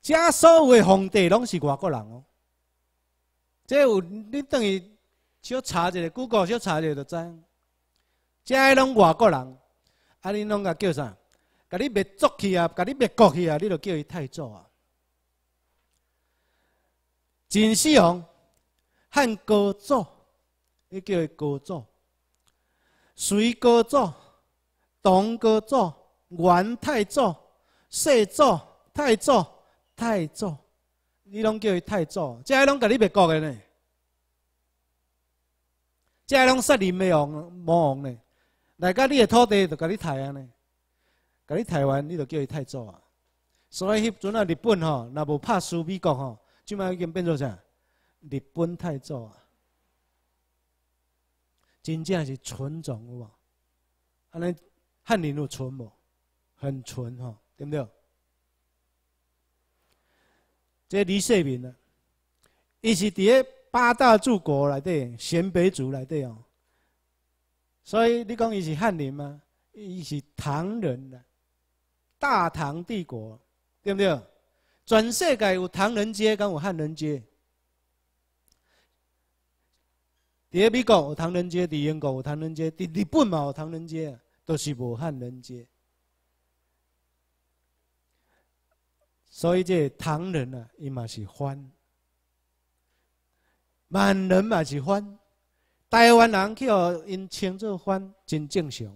这所有的皇帝拢是外国人哦，这有你等于少查一下，l e 少查一下就知。这的拢外国人，啊，你拢个叫啥？甲你灭族去啊，甲你灭国去啊，你著叫伊太祖啊。秦始皇、汉高祖，你叫伊高祖；隋高祖、唐高祖、元太祖、世祖、太祖、太祖，你拢叫伊太祖。这下拢甲你灭国的呢，即个拢杀人灭亡呢。来甲你的土地，著甲你杀啊呢。你台湾，你就叫伊太祖啊。所以，迄阵啊，日本吼，若无拍输美国吼，即卖已经变做啥？日本太祖啊，真正是纯种有无？安尼汉人有纯无？很纯吼，对不对？这李世民啊，伊是伫咧八大柱国内底，鲜卑族内底哦。所以，你讲伊是汉人吗？伊是唐人呐。大唐帝国，对不对？全世界有唐人街，跟武汉人街。第二，美国唐人街，第英国有唐人街，第日本嘛唐人街，都是武汉人街。所以这唐人啊，伊嘛是欢；满人嘛是欢；台湾人去互因称作欢，真正常。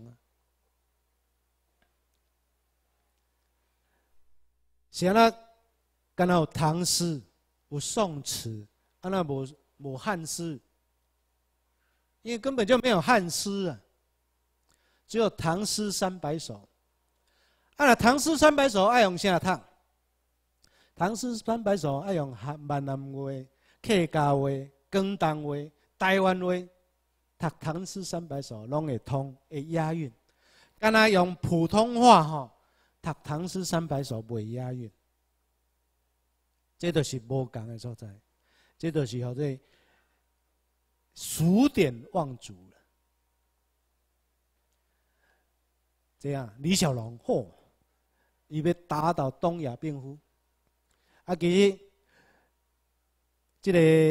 写那，若有唐诗有宋词，啊那无无汉诗，因为根本就没有汉诗啊，只有唐诗三百首。啊那唐诗三百首爱用啥在唱，唐诗三百首爱用汉、闽南话、客家话、广东话、台湾话读唐诗三百首，拢会通会押韵，干那用普通话吼。读唐诗三百首未押韵，这都是无同的所在。这都是叫做数典忘祖了。这样，李小龙吼，你别打倒东亚病夫。啊，其，这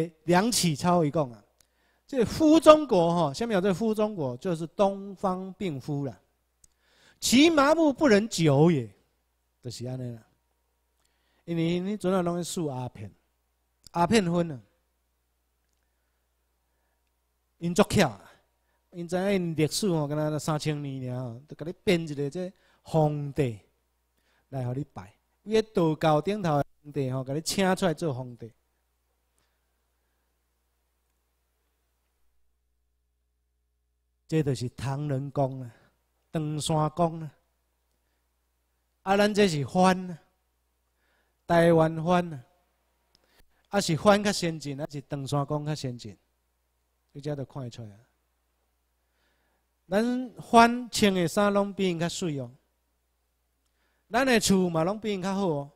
个梁启超伊讲啊，这个、夫中国哈，下面有这夫中国就是东方病夫了。其麻木不能久也，就是安尼啦。因为你总要拢西树阿片，阿片粉啊，因作啊，因知因历史哦，敢若三千年了，都给你编一个这皇帝来和你拜。伊个道教顶头皇帝吼，给你请出来做皇帝。这就是唐人公啊。长山公啊，啊，咱这是啊，台湾欢啊，啊是欢较先进，啊是长山宫较先进，你这都看会出来。咱欢穿的衫拢比因较水哦，咱的厝嘛拢比因较好哦。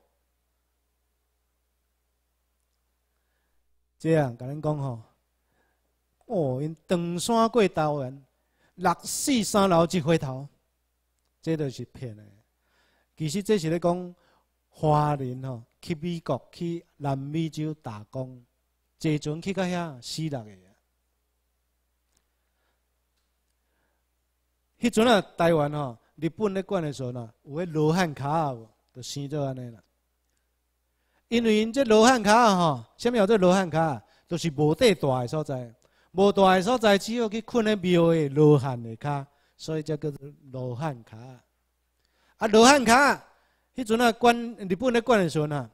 这样，甲恁讲吼，哦，因长山过台湾。六四三楼一回头，这都是骗的。其实这是咧讲华人吼去美国、去南美洲打工，坐阵去到遐死六个。迄阵啊，台湾吼日本咧管的时候呐，有迄罗汉卡啊，就生做安尼啦。因为因这罗汉卡啊吼，啥物叫做罗汉卡？都是无地大个所在。无大个所在，只好去困伫庙的罗汉的骹，所以才叫做罗汉骹。啊，罗汉骹，迄阵啊关日本咧关的时阵啊，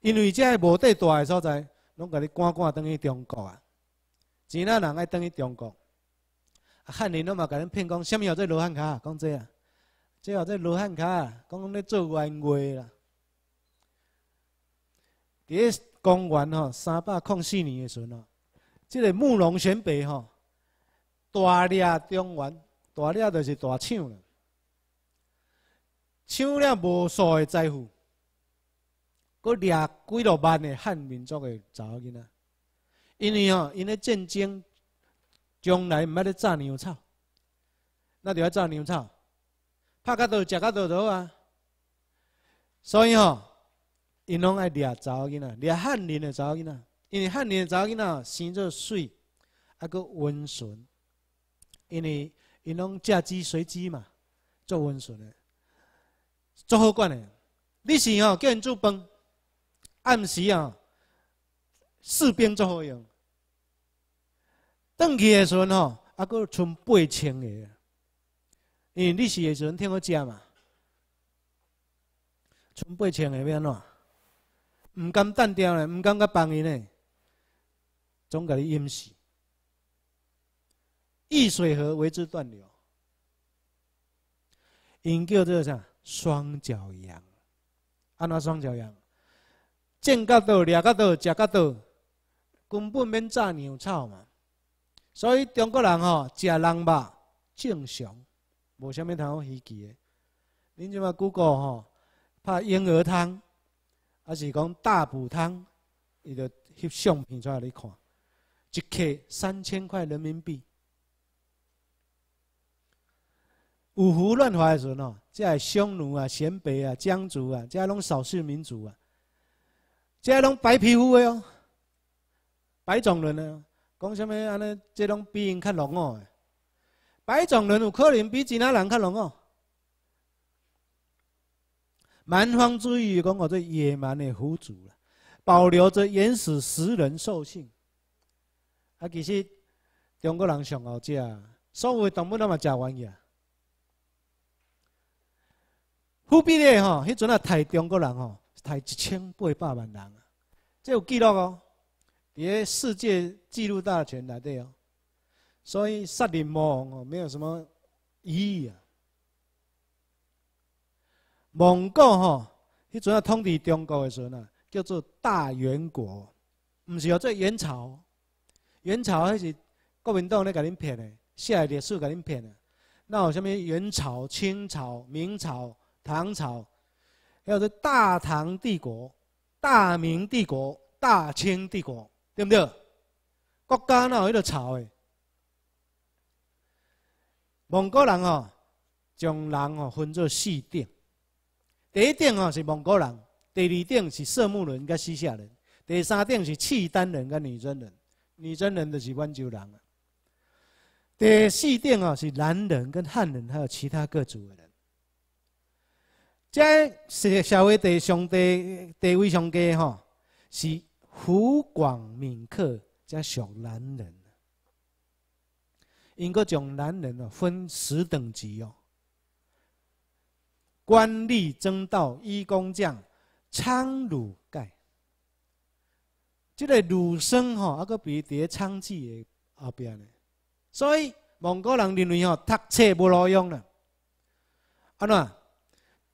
因为个无地大个所在，拢甲你关关等于中国啊，钱呐人爱等于中国。啊汉人，拢嘛甲恁骗讲，啥物叫做罗汉骹？讲这啊，什叫做罗汉骹？讲讲咧做冤位啦。伫咧公元吼三百零四年个时啊。即个慕容鲜卑吼，大掠中原，大掠就是大抢了，抢了无数的财富，佫掠几落万的汉民族的查某囡仔，因为吼，因咧战争，将来毋爱咧炸牛草，那就要炸牛草，拍甲倒，食甲倒倒啊，所以吼，伊拢爱掠查某囡仔，掠汉人的查某囡仔。因为汉查某囡仔生做水，还佫温顺，因为因拢嫁鸡随鸡嘛，做温顺的，做好管的。你是吼叫人煮饭，暗时吼士兵做好用？回去的时阵吼，还佫剩八千个，因为你是的时阵通好食嘛，剩八千个要安怎？唔敢单调嘞，唔敢甲帮伊嘞。总你淹死，易水河为之断流。因叫做个啥？双脚羊，安那双脚羊，种角到，掠角到，食角到，根本免炸牛草嘛。所以中国人吼，食人肉正常，无虾米好稀奇的。恁 Google 吼，拍婴儿汤，还是讲大补汤，伊着翕相片出来你看。一克三千块人民币。五胡乱华的时候，即系匈奴啊、鲜卑啊、羌族啊，即系拢少数民族啊，即系拢白皮肤的哦，白种人啊，讲什么？安尼即拢比人较浓哦。白种人有可能比其他人较浓哦。蛮荒主义讲我这野蛮的胡族了，保留着原始食人兽性。啊，其实中国人上好食，所有动物都嘛食完去啊。忽必烈吼，迄阵啊杀中国人吼，杀一千八百万人啊，这有记录哦，在世界纪录大全内底哦。所以杀魔王哦，没有什么意义啊。蒙古吼，迄阵啊统治中国诶时阵啊，叫做大元国，唔是叫做元朝。元朝迄是国民党咧，甲您骗的；下历史甲您骗的。那有啥物？元朝、清朝、明朝、唐朝，还有这大唐帝国、大明帝国、大清帝国，对不对？国家那有迄个朝的。蒙古人哦，将人哦分做四等。第一等哦是蒙古人，第二等是色目人、跟西夏人，第三等是契丹人、跟女真人。女真人的是温州人啊，第四殿啊是男人跟汉人还有其他各族的人。这社会的上第地位上阶吼，是湖广民客，这属男人。应该将男人哦分十等级哦，官吏、征道、医工匠、娼、奴。即个儒生吼，佫比伫咧娼妓诶后壁呢。所以蒙古人认为吼，读册无路用啦。安怎？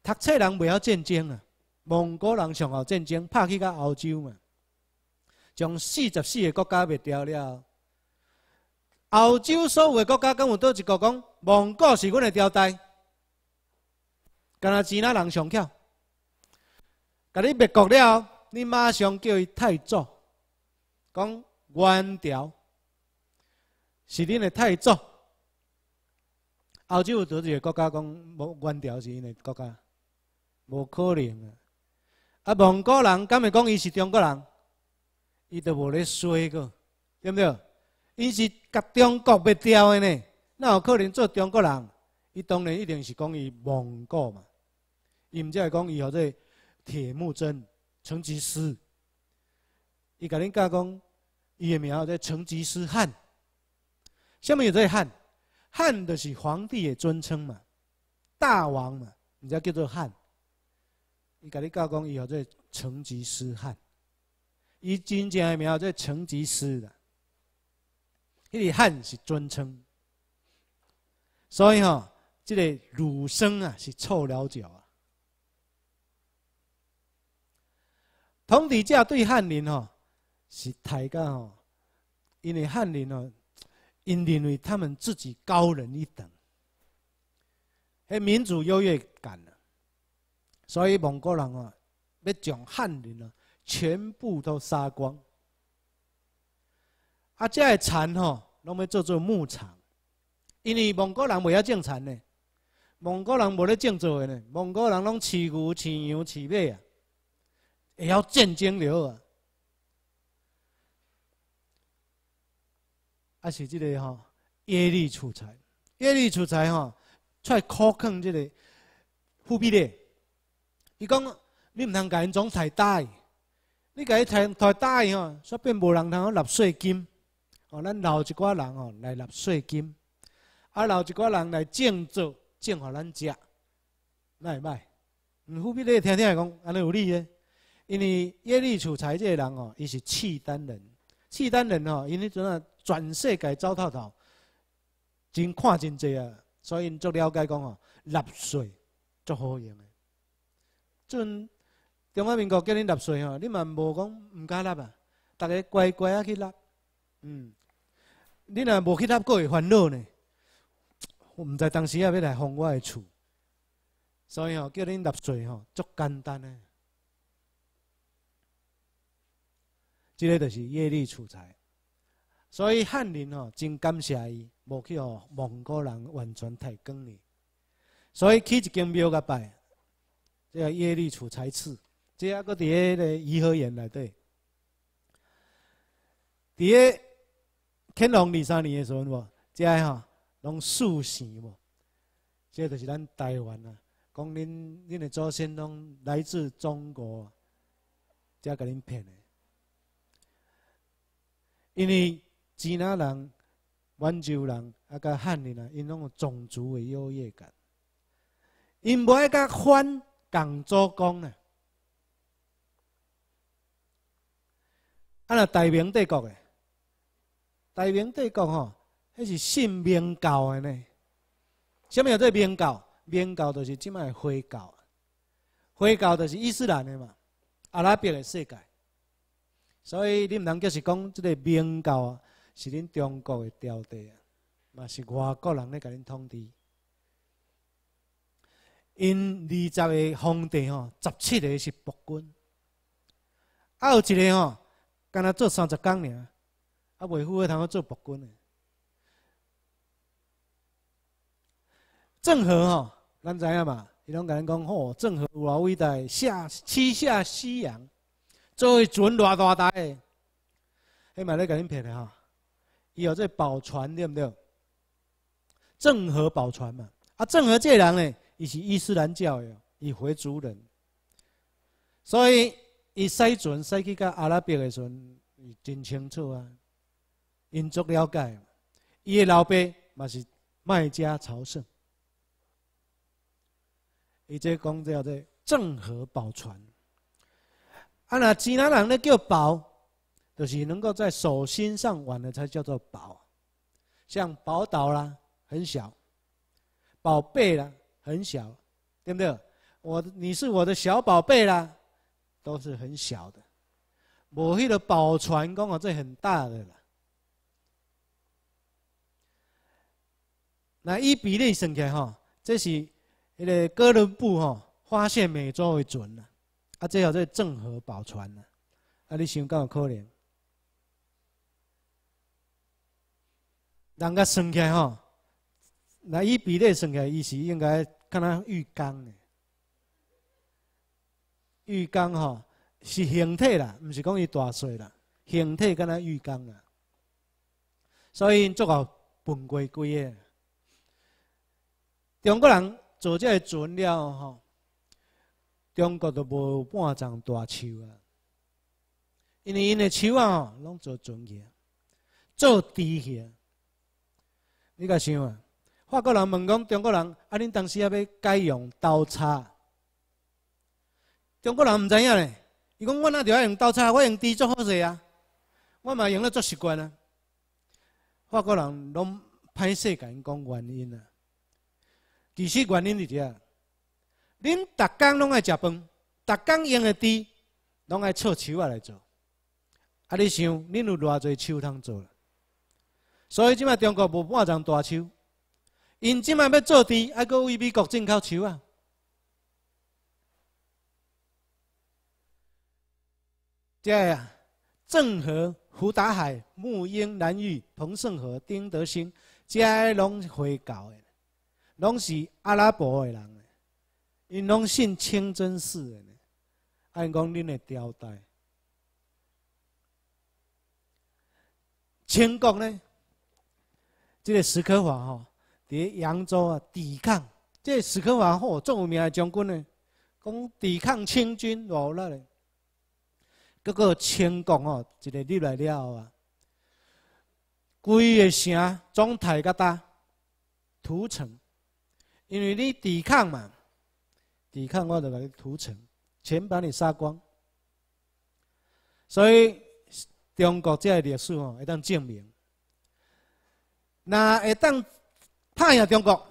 读册人未晓战争啊？蒙古人上好战争，拍去到欧洲嘛，将四十四个国家灭掉了。欧洲所有诶国家，敢有倒一个讲蒙古是阮诶朝代？敢若钱若人上巧，甲你灭国了，你马上叫伊太祖。讲元朝是恁的太祖，后洲有倒一个国家讲元朝是恁的国家，无可能啊！啊，蒙古人敢会讲伊是中国人？伊都无咧衰过，对不对？伊是甲中国要调的呢，那有可能做中国人？伊当然一定是讲伊蒙古嘛。伊毋就系讲伊学做铁木真、成吉思。伊甲恁教讲伊后名有这成吉思汗，下面有这汉，汉就是皇帝的尊称嘛，大王嘛，人家叫做汉。伊甲你教讲伊后这成吉思汗，伊真正名有做成吉思的，因个汉是尊称，所以吼，这个儒生啊是臭了脚啊，同底者对汉人吼。是大家吼，因为汉人哦，因认为他们自己高人一等，迄民族优越感呐。所以蒙古人哦，要将汉人哦全部都杀光。啊，遮个蚕吼，拢要做做牧场，因为蒙古人袂晓种蚕呢。蒙古人无咧种作呢，蒙古人拢饲牛、饲羊、饲马啊，会晓战争了啊。啊，是这个哈耶律楚材，耶律楚材哈，出来考抗这个忽必烈，伊讲你唔通甲因种菜栽，你教人菜菜栽吼，煞变无人通好纳税金，哦，咱留一寡人哦来纳税金，啊，留一寡人来种作，种互咱食，卖，嗯，忽必烈听听来讲，安尼有理诶，因为耶律楚材这个人哦，伊是契丹人，契丹人哦，因为阵啊。全世界走透透，真看真济啊！所以因足了解讲哦，纳税足好用的。阵中华民国叫恁纳税吼，你嘛无讲唔敢纳啊！大家乖乖啊去纳，嗯，你若无去纳，阁会烦恼呢。唔知当时啊，要来封我的厝，所以哦，叫恁纳税吼，足简单诶。即个著是业力储财。所以汉人哦，真感谢伊，无去互蒙古人完全太光哩。所以起一间庙甲拜，个耶律楚财祠，即个个伫个颐和园内底。伫个乾隆二三年的时阵无，即个吼拢树姓无，即个就是咱台湾啊，讲恁恁诶祖先拢来自中国，即下甲恁骗诶，因为。吉纳人、温州人啊，甲汉人，啊，因拢有种族的优越感。因无爱甲反共做工呐。啊，若大明帝国的，大明帝国吼，迄是信明教的呢？啥物叫做明教？明教就是即卖回教，回教就是伊斯兰的嘛，阿拉伯的世界。所以你毋通就是讲即个明教啊。是恁中国朝代啊，嘛是外国人咧甲恁通知。因二十个皇帝吼，十七个是暴君，还有一个吼，干呾做三十工尔，啊袂赴个通做暴君。郑和吼，咱知影嘛？伊拢甲恁讲，好，郑和有偌伟大，下七下西洋，做个船偌大台，迄嘛咧甲恁骗的吼。伊有这宝船对不对？郑和宝船嘛，啊，郑和这人呢，伊是伊斯兰教的，伊回族人，所以伊西船西去到阿拉伯的船，伊真清楚啊，因足了解。伊的老爸嘛是麦加朝圣，伊这讲叫做郑和宝船，啊，那其他人咧叫宝。就是能够在手心上玩的，才叫做宝。像宝岛啦，很小；宝贝啦，很小，对不对？我你是我的小宝贝啦，都是很小的。我那的宝船刚好这很大的啦。那一比例算起来，吼，这是迄个哥伦布吼发现美洲为准啦，啊，最好这郑和宝船啦，啊，你想讲可怜？人家算起来吼，那伊比例算起，来，伊是应该敢若浴缸的。浴缸吼是形体啦，毋是讲伊大小啦，形体敢若浴缸啦，所以足够分归几个。中国人做这船了吼，中国都无半丛大树啊，因为因的树啊，吼拢做船去，做地去。你甲想啊？法国人问讲中国人，啊，恁当时啊要改用刀叉？中国人毋知影咧。伊讲，我哪就要用刀叉？我用箸做好势啊。我嘛用咧做习惯啊。法国人拢歹势因讲原因啊。其实原因伫迭，恁逐工拢爱食饭，逐工用的箸拢爱错手啊来做。啊，你想，恁有偌侪手通做？所以，即卖中国无半张大树，因即卖要做低，还佫为美国进口树啊。第啊，郑和、胡达海、穆英、南玉、彭盛和、丁德兴，个拢会搞的，拢是阿拉伯的人，因拢信清真寺的。按讲，恁的朝代。清国呢？这个史可法吼，在扬州啊抵抗。这史可法吼，重有名啊将军呢，讲抵抗清军喎，那嘞，各个清国吼，一个入来了啊，规个城，状态甲打，屠城，因为你抵抗嘛，抵抗或者来屠城，全把你杀光。所以中国这个历史吼，会当证明。那会当打赢中国，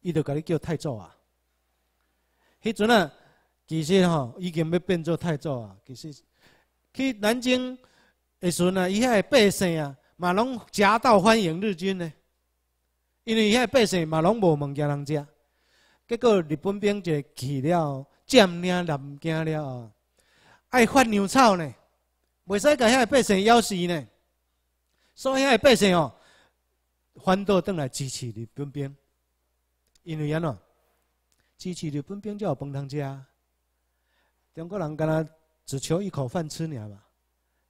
伊就甲你叫太祖啊。迄阵啊，其实吼已经要变做太祖啊。其实去南京的时阵啊，伊遐的百姓啊，嘛拢夹道欢迎日军呢。因为伊遐的百姓嘛拢无物件通食。结果日本兵就去了占领南京了。爱发牛草呢，袂使个遐百姓枵死呢，所以遐个百姓吼。反倒倒来支持日本兵，因为安怎支持日本兵才有饭通吃。中国人敢若只求一口饭吃，你嘛？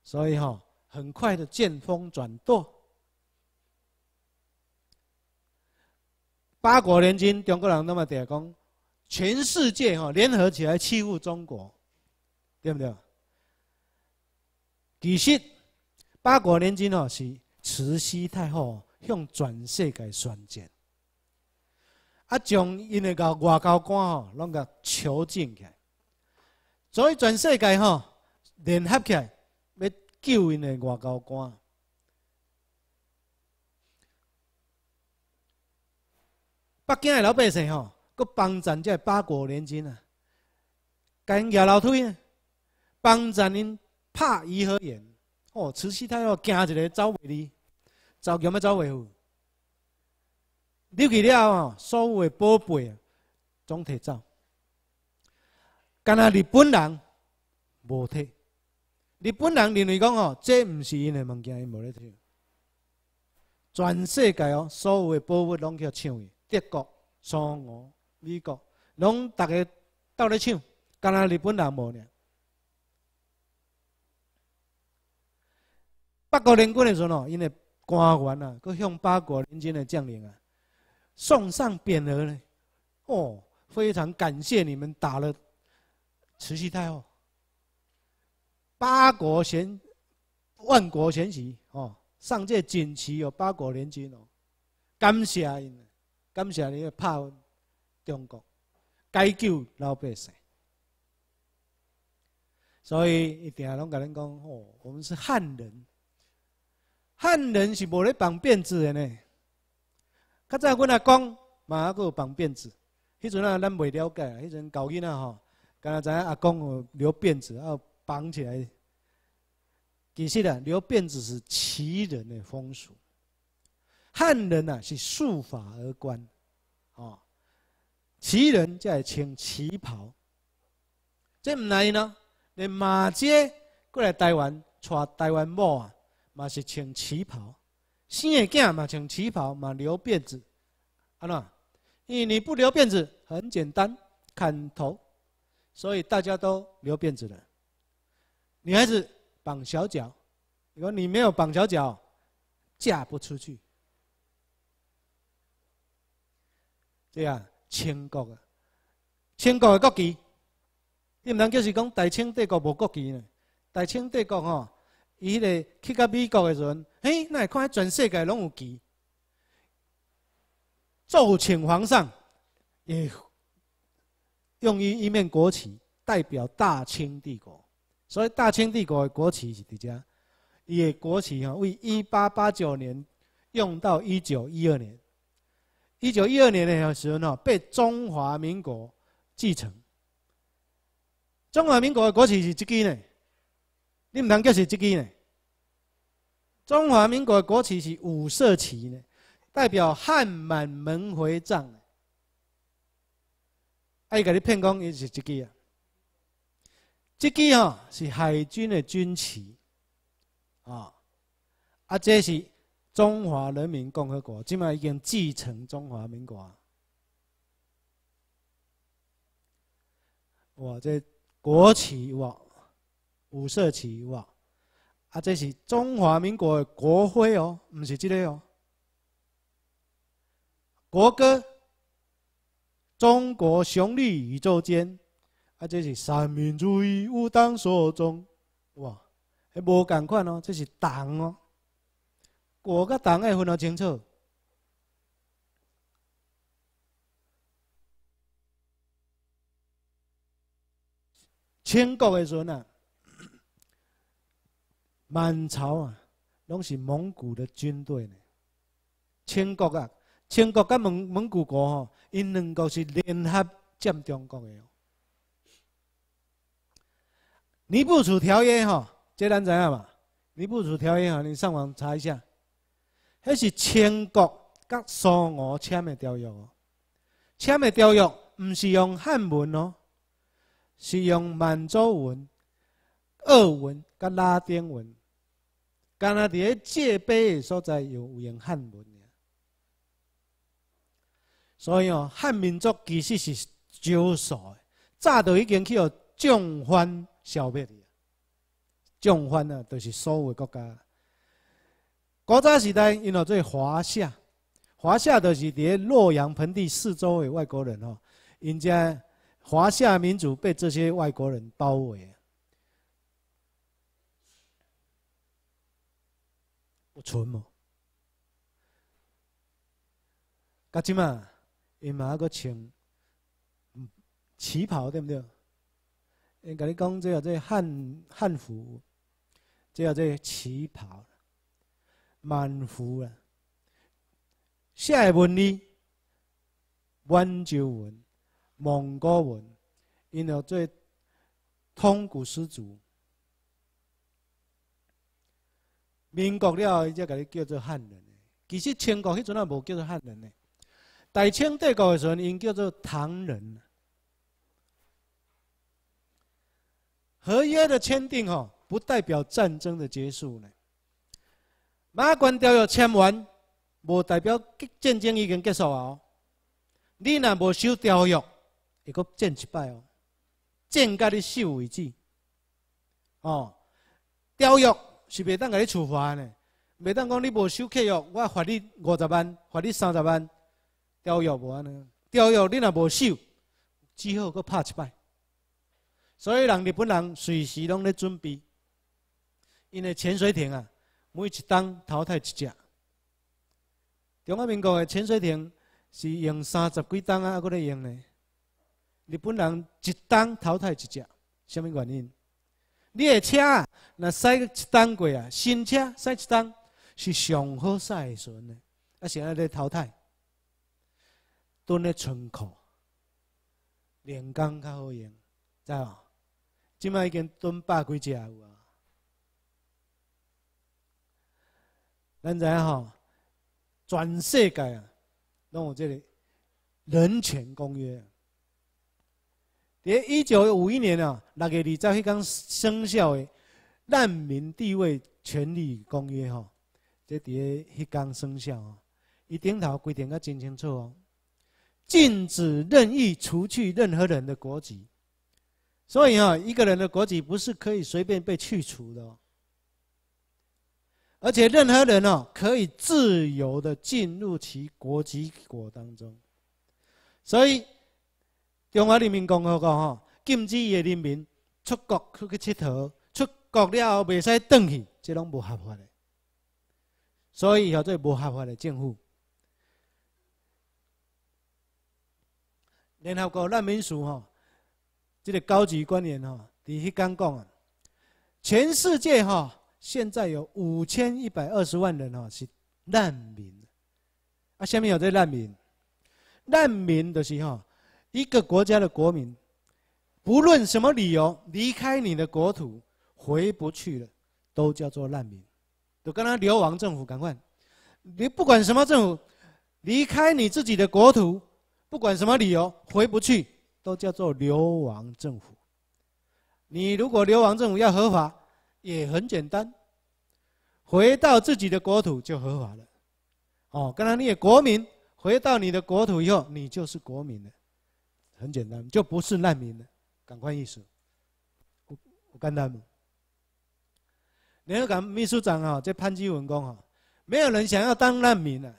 所以吼，很快的见风转舵。八国联军，中国人那么讲，全世界吼联合起来欺负中国，对不对？其实八国联军吼是慈禧太后。向全世界宣战，啊！将因那个外交官吼，拢个囚禁起来，所以全世界吼联合起来要救因个外交官。北京的老百姓吼，佮帮战这八国联军啊，甲因爬楼梯，帮战因拍颐和园，哦，慈禧太后惊一个走袂离。遭劫要遭维护，丢去了哦，所有嘅宝贝啊，总摕走。加拿日本人无摕，日本人认为讲哦，这毋是因嘅物件，因无咧摕。全世界哦，所有嘅宝贝拢叫抢去，德国、苏俄、美国，拢大家斗咧抢，加拿日本人无咧。八国联军的时候，因为官员啊，佮向八国联军的将领啊，送上匾额呢。哦，非常感谢你们打了慈禧太后。八国贤，万国贤齐哦，上届锦旗有八国联军哦，感谢因，感谢你拍炮中国，解救老百姓。所以一定要拢甲恁讲哦，我们是汉人。汉人是无咧绑辫子的呢。较早阮阿公嘛还佫绑辫子，迄阵啊咱袂了解，迄阵教囡仔吼，知影阿公留辫子，要绑起来。其实啊，留辫子是旗人的风俗。汉人啊是束发而冠，哦，旗人会穿旗袍。这唔来呢？连马街过来台湾，娶台湾某啊？嘛是穿旗袍，生个囝嘛穿旗袍嘛留辫子，啊喏，因为你不留辫子很简单砍头，所以大家都留辫子了。女孩子绑小脚，如果你没有绑小脚，嫁不出去。对啊，清国啊，清国的国旗，你唔通就是讲大清帝国无国旗呢？大清帝国吼。伊迄个去到美国的时阵，嘿，会看全世界拢有旗。奏请皇上也用于一面国旗，代表大清帝国。所以大清帝国的国旗是伫遮，伊的国旗哈为一八八九年用到一九一二年。一九一二年的时候呢，被中华民国继承。中华民国的国旗是这支呢。你唔通讲是即支呢？中华民国国旗是五色旗呢，代表汉满蒙回藏。哎，甲你骗讲伊是这支啊。这支吼是海军的军旗，啊，啊这是中华人民共和国，即嘛已经继承中华民国。啊！哇，这国旗哇！五色旗哇！啊，这是中华民国国徽哦，唔是这个哦。国歌《中国雄立宇宙间》，啊，这是三民主义武党所宗，哇，系无同款哦，这是党哦。国甲党嘅分得清楚。清国诶时阵啊。满朝啊，拢是蒙古的军队呢。清国啊，清国跟蒙蒙古国吼，因两个是联合占中国的哦。尼布楚条约吼，这咱知影嘛？尼布楚条约，你上网查一下，迄是清国甲苏俄签的条约哦。签的条约唔是用汉文哦，是用满洲文、俄文、甲拉丁文。干那伫迄界碑的所在，有用汉文。所以哦，汉民族其实是少数的，早都已经去互众番消灭的。众番啊，就是所有国家。古早时代，因哦在华夏，华夏就是在洛阳盆地四周的外国人哦，因家华夏民族被这些外国人包围。有穿无？家即嘛，伊妈个穿旗袍，对不对？因甲你讲即个这汉汉服，即个这旗袍、满服啊。写一文字，温州文、蒙古文，因学做通古诗族。民国了，伊才甲你叫做汉人。其实清国迄阵啊，无叫做汉人嘞。大清帝国的时候，因叫做唐人。合约的签订吼，不代表战争的结束嘞。马关条约签完，无代表战争已经结束啊。你若无受条约，会阁战一摆哦，战甲你受为止哦，条约。是袂当甲你处罚呢，袂当讲你无守契约，我罚你五十万，罚你三十万，条约无安尼。条约你若无守，只好阁拍一摆。所以人日本人随时拢咧准备，因为潜水艇啊，每一当淘汰一只。中华民国的潜水艇是用三十几当啊，还阁咧用呢。日本人一当淘汰一只，什么原因？列车啊，那驶一档过啊，新车驶一档是上好驶的船呢，啊，是安尼淘汰。蹲咧村口，练功较好用，知无？即卖已经蹲百几只有啊。咱知吼？全世界啊，拢有这个人权公约。在一九五一年啊，六月二十日刚生效的《难民地位权利公约》吼，在底下生效啊，一开头规定要真清楚哦，禁止任意除去任何人的国籍，所以啊，一个人的国籍不是可以随便被去除的。而且任何人哦，可以自由的进入其国籍国当中，所以。中华人民共和国吼，禁止伊个人民出国出去佚佗，出国了后袂使转去，这拢无合法的。所以叫做无合法的政府。联合国难民署吼，这个高级官员吼，伫迄间讲啊，全世界吼。现在有五千一百二十万人哦，是难民。啊，虾米有这难民？难民就是吼。一个国家的国民，不论什么理由离开你的国土，回不去了，都叫做难民，都跟他流亡政府。赶快，你不管什么政府，离开你自己的国土，不管什么理由回不去，都叫做流亡政府。你如果流亡政府要合法，也很简单，回到自己的国土就合法了。哦，刚才你也国民回到你的国土以后，你就是国民了。很简单，就不是难民了。赶快意识，我我干他们。联合国秘书长啊，这潘基文公啊，没有人想要当难民了，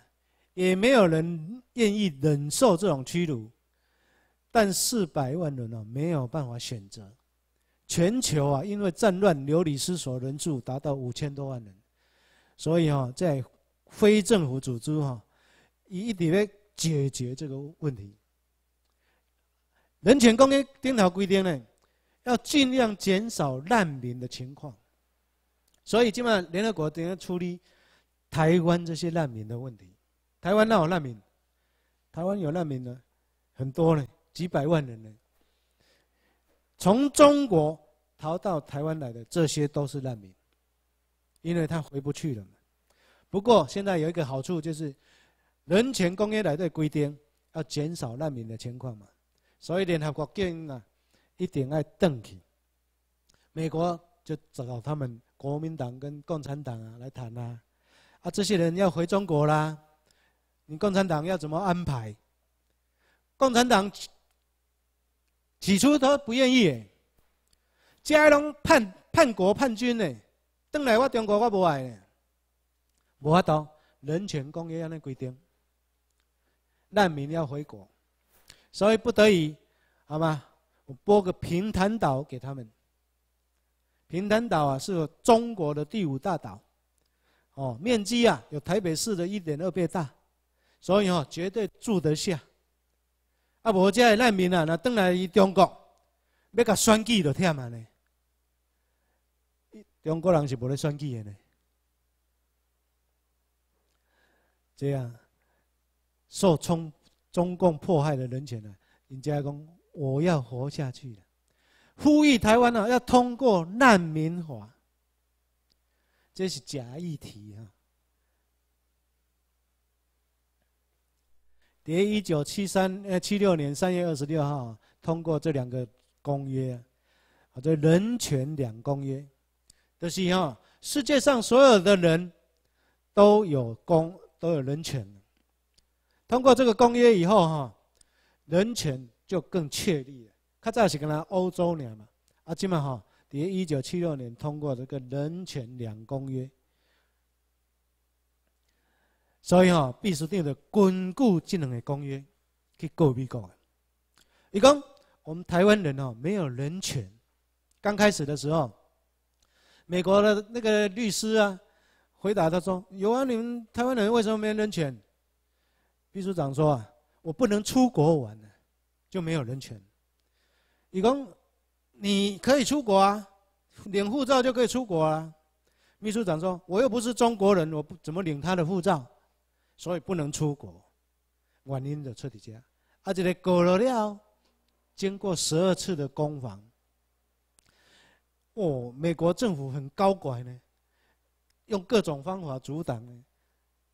也没有人愿意忍受这种屈辱。但四百万人呢，没有办法选择。全球啊，因为战乱流离失所人数达到五千多万人，所以啊，在非政府组织哈，以一点解决这个问题。人权公约定条规定呢，要尽量减少难民的情况，所以基本上联合国等下处理台湾这些难民的问题？台湾哪有难民？台湾有难民呢，很多呢，几百万人呢，从中国逃到台湾来的，这些都是难民，因为他回不去了嘛。不过现在有一个好处就是，人权公约来的规定要减少难民的情况嘛。所以联合国建议啊，一定要转去。美国就找他们国民党跟共产党啊来谈啦，啊这些人要回中国啦，你共产党要怎么安排？共产党起初都不愿意的，这拢叛叛国叛军的，转来我中国我无爱，无法度，人权公约安尼规定，难民要回国。所以不得已，好吗？我拨个平潭岛给他们。平潭岛啊，是中国的第五大岛，哦，面积啊有台北市的一点二倍大，所以哦，绝对住得下。啊，婆家难民啊，那当来伊中国，要甲选举都忝啊呢。中国人是无咧选举的呢。这样，受冲。中共迫害的人权呢？人家公，我要活下去了，呼吁台湾呢要通过难民法。这是假议题啊！在一九七三呃七六年三月二十六号通过这两个公约，啊，这人权两公约，就是哈世界上所有的人都有公都有人权。通过这个公约以后，哈，人权就更确立了。他早是跟哪，欧洲年嘛，阿姊妹哈，伫一九七六年通过这个《人权两公约》，所以哈必须定的巩固这两个公约，去告被告。伊讲我们台湾人哦，没有人权。刚开始的时候，美国的那个律师啊，回答他说：“有啊，你们台湾人为什么没人权？”秘书长说：“啊，我不能出国玩了，就没有人权。”李工，你可以出国啊，领护照就可以出国啊。秘书长说：“我又不是中国人，我不怎么领他的护照，所以不能出国。”晚英的彻底这样，而且呢，狗了，料经过十二次的攻防，哦，美国政府很高怪呢，用各种方法阻挡呢，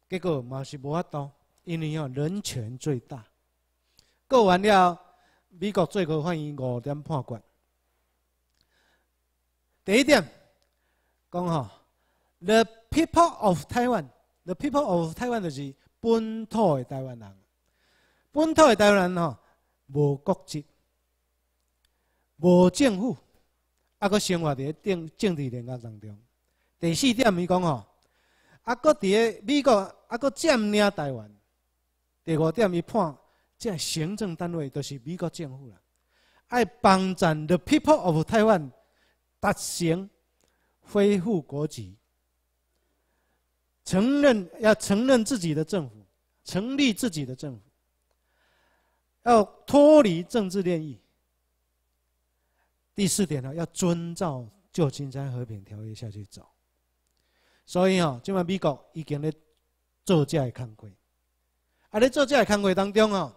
结果嘛是无法挡。因为吼人权最大，过完了美国最高法院五点判决。第一点讲吼，The people of Taiwan，The people of Taiwan 就是本土的台湾人。本土的台湾人吼，无国籍、无政府，啊，佫生活伫政政治联合当中。第四点伊讲吼，啊，佫伫美国啊，佫占领台湾。第五点，伊判这行政单位就是美国政府啦，爱帮助 The People of Taiwan 达成恢复国籍、承认要承认自己的政府、成立自己的政府、要脱离政治利益。第四点呢，要遵照旧金山和平条约下去走。所以哦，今晚美国已经咧做这嘅空隙。啊，你做这个工作当中哦，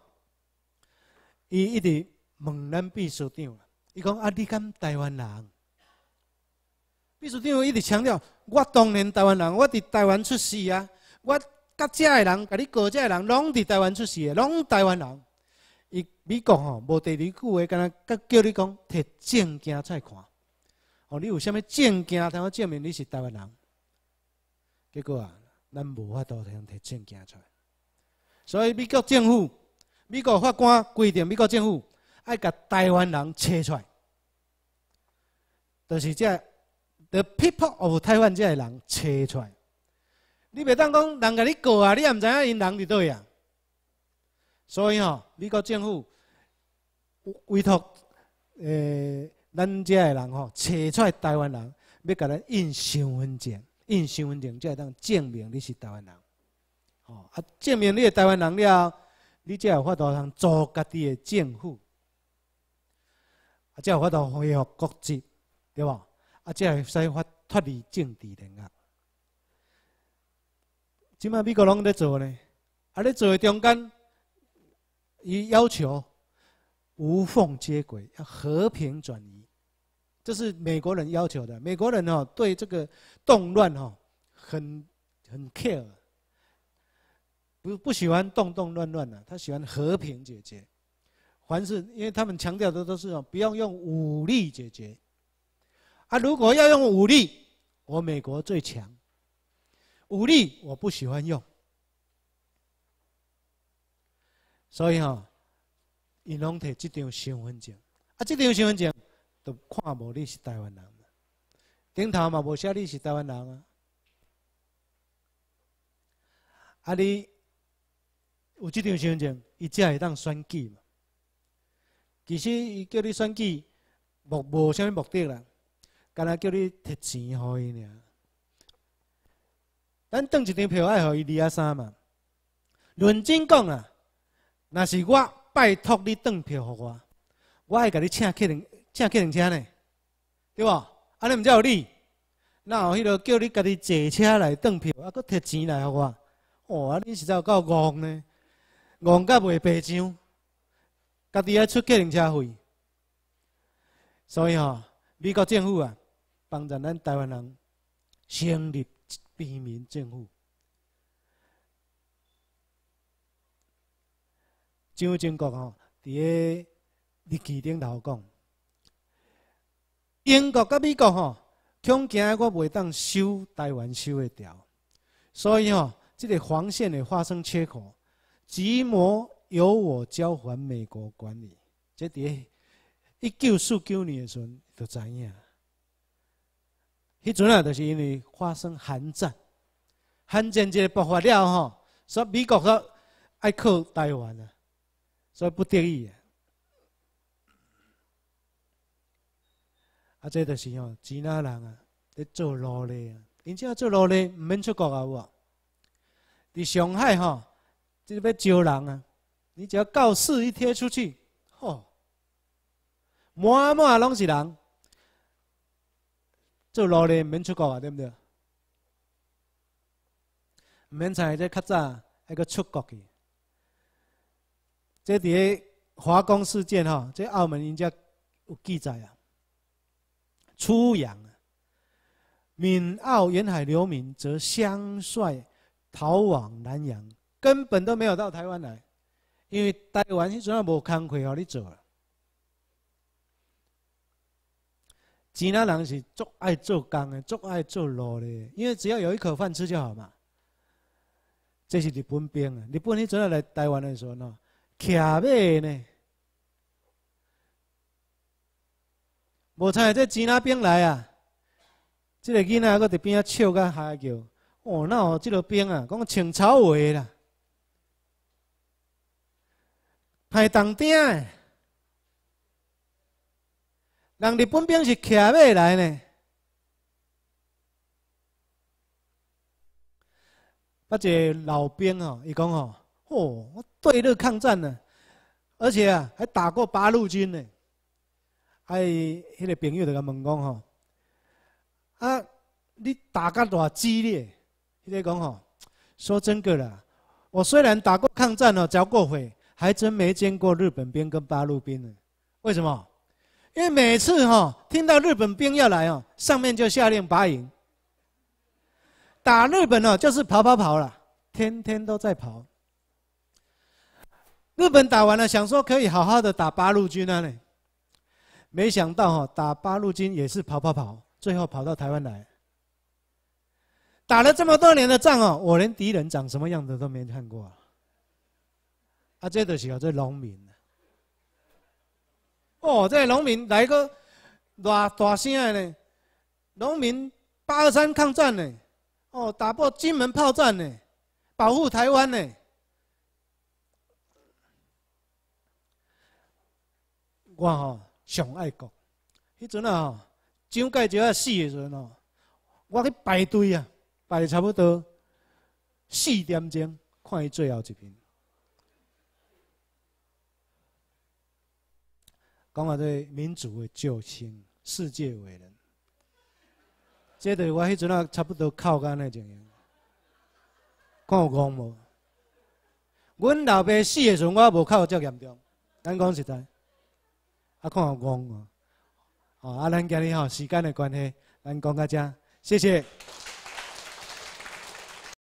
伊一直问咱秘书长，伊讲啊，你敢台湾人？秘书长一直强调，我当年台湾人，我伫台湾出世啊，我甲遮的人、甲你个遮的人，拢伫台湾出世，拢台湾人。伊美国吼无第二句话，敢若甲叫你讲摕证件出来看，哦，你有啥物证件，通够证明你是台湾人？结果啊，咱无法度通摕证件出来。所以美国政府、美国法官规定，美国政府要甲台湾人查出来，就是这 The people of 台湾这个人查出来。你袂当讲人甲你告啊，你也毋知影因人伫位啊。所以吼，美国政府委托诶咱遮个人吼查出来台湾人，要甲咱印身份证，印身份证才会当证明你是台湾人。啊！证明你台湾人了，你才有法度通做家己的政府，啊，才有法度恢复国籍，对吧？啊，才会使法脱离政治的啊。即麦美国人咧做呢？啊，咧做中间，伊要求无缝接轨，要和平转移，这是美国人要求的。美国人哦，对这个动乱哦，很很 care。不不喜欢动动乱乱的，他喜欢和平解决。凡是因为他们强调的都是哦，不要用武力解决。啊，如果要用武力，我美国最强。武力我不喜欢用。所以哈，尹龙摕这张身份证，啊，这张身份证都看无你是台湾人。顶头嘛，无写你是台湾人啊。啊，你。有即张身份证，伊才会当选举嘛。其实伊叫你选举，无无啥物目的啦，干焦叫你摕钱互伊尔。咱登一张票爱互伊二啊三嘛。论真讲啊，若是我拜托你登票互我，我会甲你请客人请客人车呢，对无？安尼毋才有你，那有迄个叫你家己坐车来登票，还搁摕钱来互我？哇，你是怎有够戆呢？戆甲袂白将，家己爱出个人车费，所以吼，美国政府啊，帮助咱台湾人成立便民政府。张中国吼，伫个日记顶头讲，英国甲美国吼，恐惊我袂当收台湾收的条，所以吼，即个防线会发生缺口。寂模由我交还美国管理。在第一九四九年时就知影。迄阵啊，就是因为发生寒战，寒战即爆发了吼，所以美国个爱靠台湾啊，所以不得已啊。啊，即就是吼，几那人啊，在做奴隶啊，因只做奴隶，唔免出国啊，有啊伫上海吼。就是要招人啊！你只要告示一贴出去，吼满满拢是人。做劳力免出国啊，对不对？免在在较早那个出国去。这底华工事件吼，这澳门人家有记载啊。洋阳，闽澳沿海流民则相率逃往南洋。根本都没有到台湾来，因为台湾迄阵候无工可互你做。吉拉人是足爱做工的，足爱做路的，因为只要有一口饭吃就好嘛。这是日本兵啊！日本迄阵到来台湾的时候呢，骑马呢，无猜这吉拉兵来啊，这个囡仔搁伫边啊笑甲哈叫，哦，那哦，这个兵啊？讲穿草鞋啦。还动鼎诶！人日本兵是骑马来呢。一个老兵吼，伊讲吼，哦，我对日抗战呢，而且啊，还打过八路军呢。啊，伊迄个朋友就甲问讲吼，啊，你打甲偌激烈？伊咧讲吼，说真个啦，我虽然打过抗战哦，交过伙。还真没见过日本兵跟八路兵呢，为什么？因为每次哈听到日本兵要来哦，上面就下令拔营，打日本哦就是跑跑跑了，天天都在跑。日本打完了，想说可以好好的打八路军了呢，没想到哈打八路军也是跑跑跑，最后跑到台湾来。打了这么多年的仗哦，我连敌人长什么样子都没看过。啊，这就是做农民。哦，这农民来个偌大声的呢？农民八二三抗战呢，哦，打破金门炮战呢，保护台湾呢。我吼，上爱国。迄阵啊，吼，蒋介石啊死的时阵哦，我去排队啊，排差不多四点钟，看伊最后一篇。讲话对民族的救星，世界伟人。即对我迄阵啊，差不多哭干安尼形，看有憨无？阮老爸死的时候，我无哭，遮严重。咱讲实在，啊，看有憨无？哦，啊，咱今日吼，时间的关系，咱讲到这，谢谢。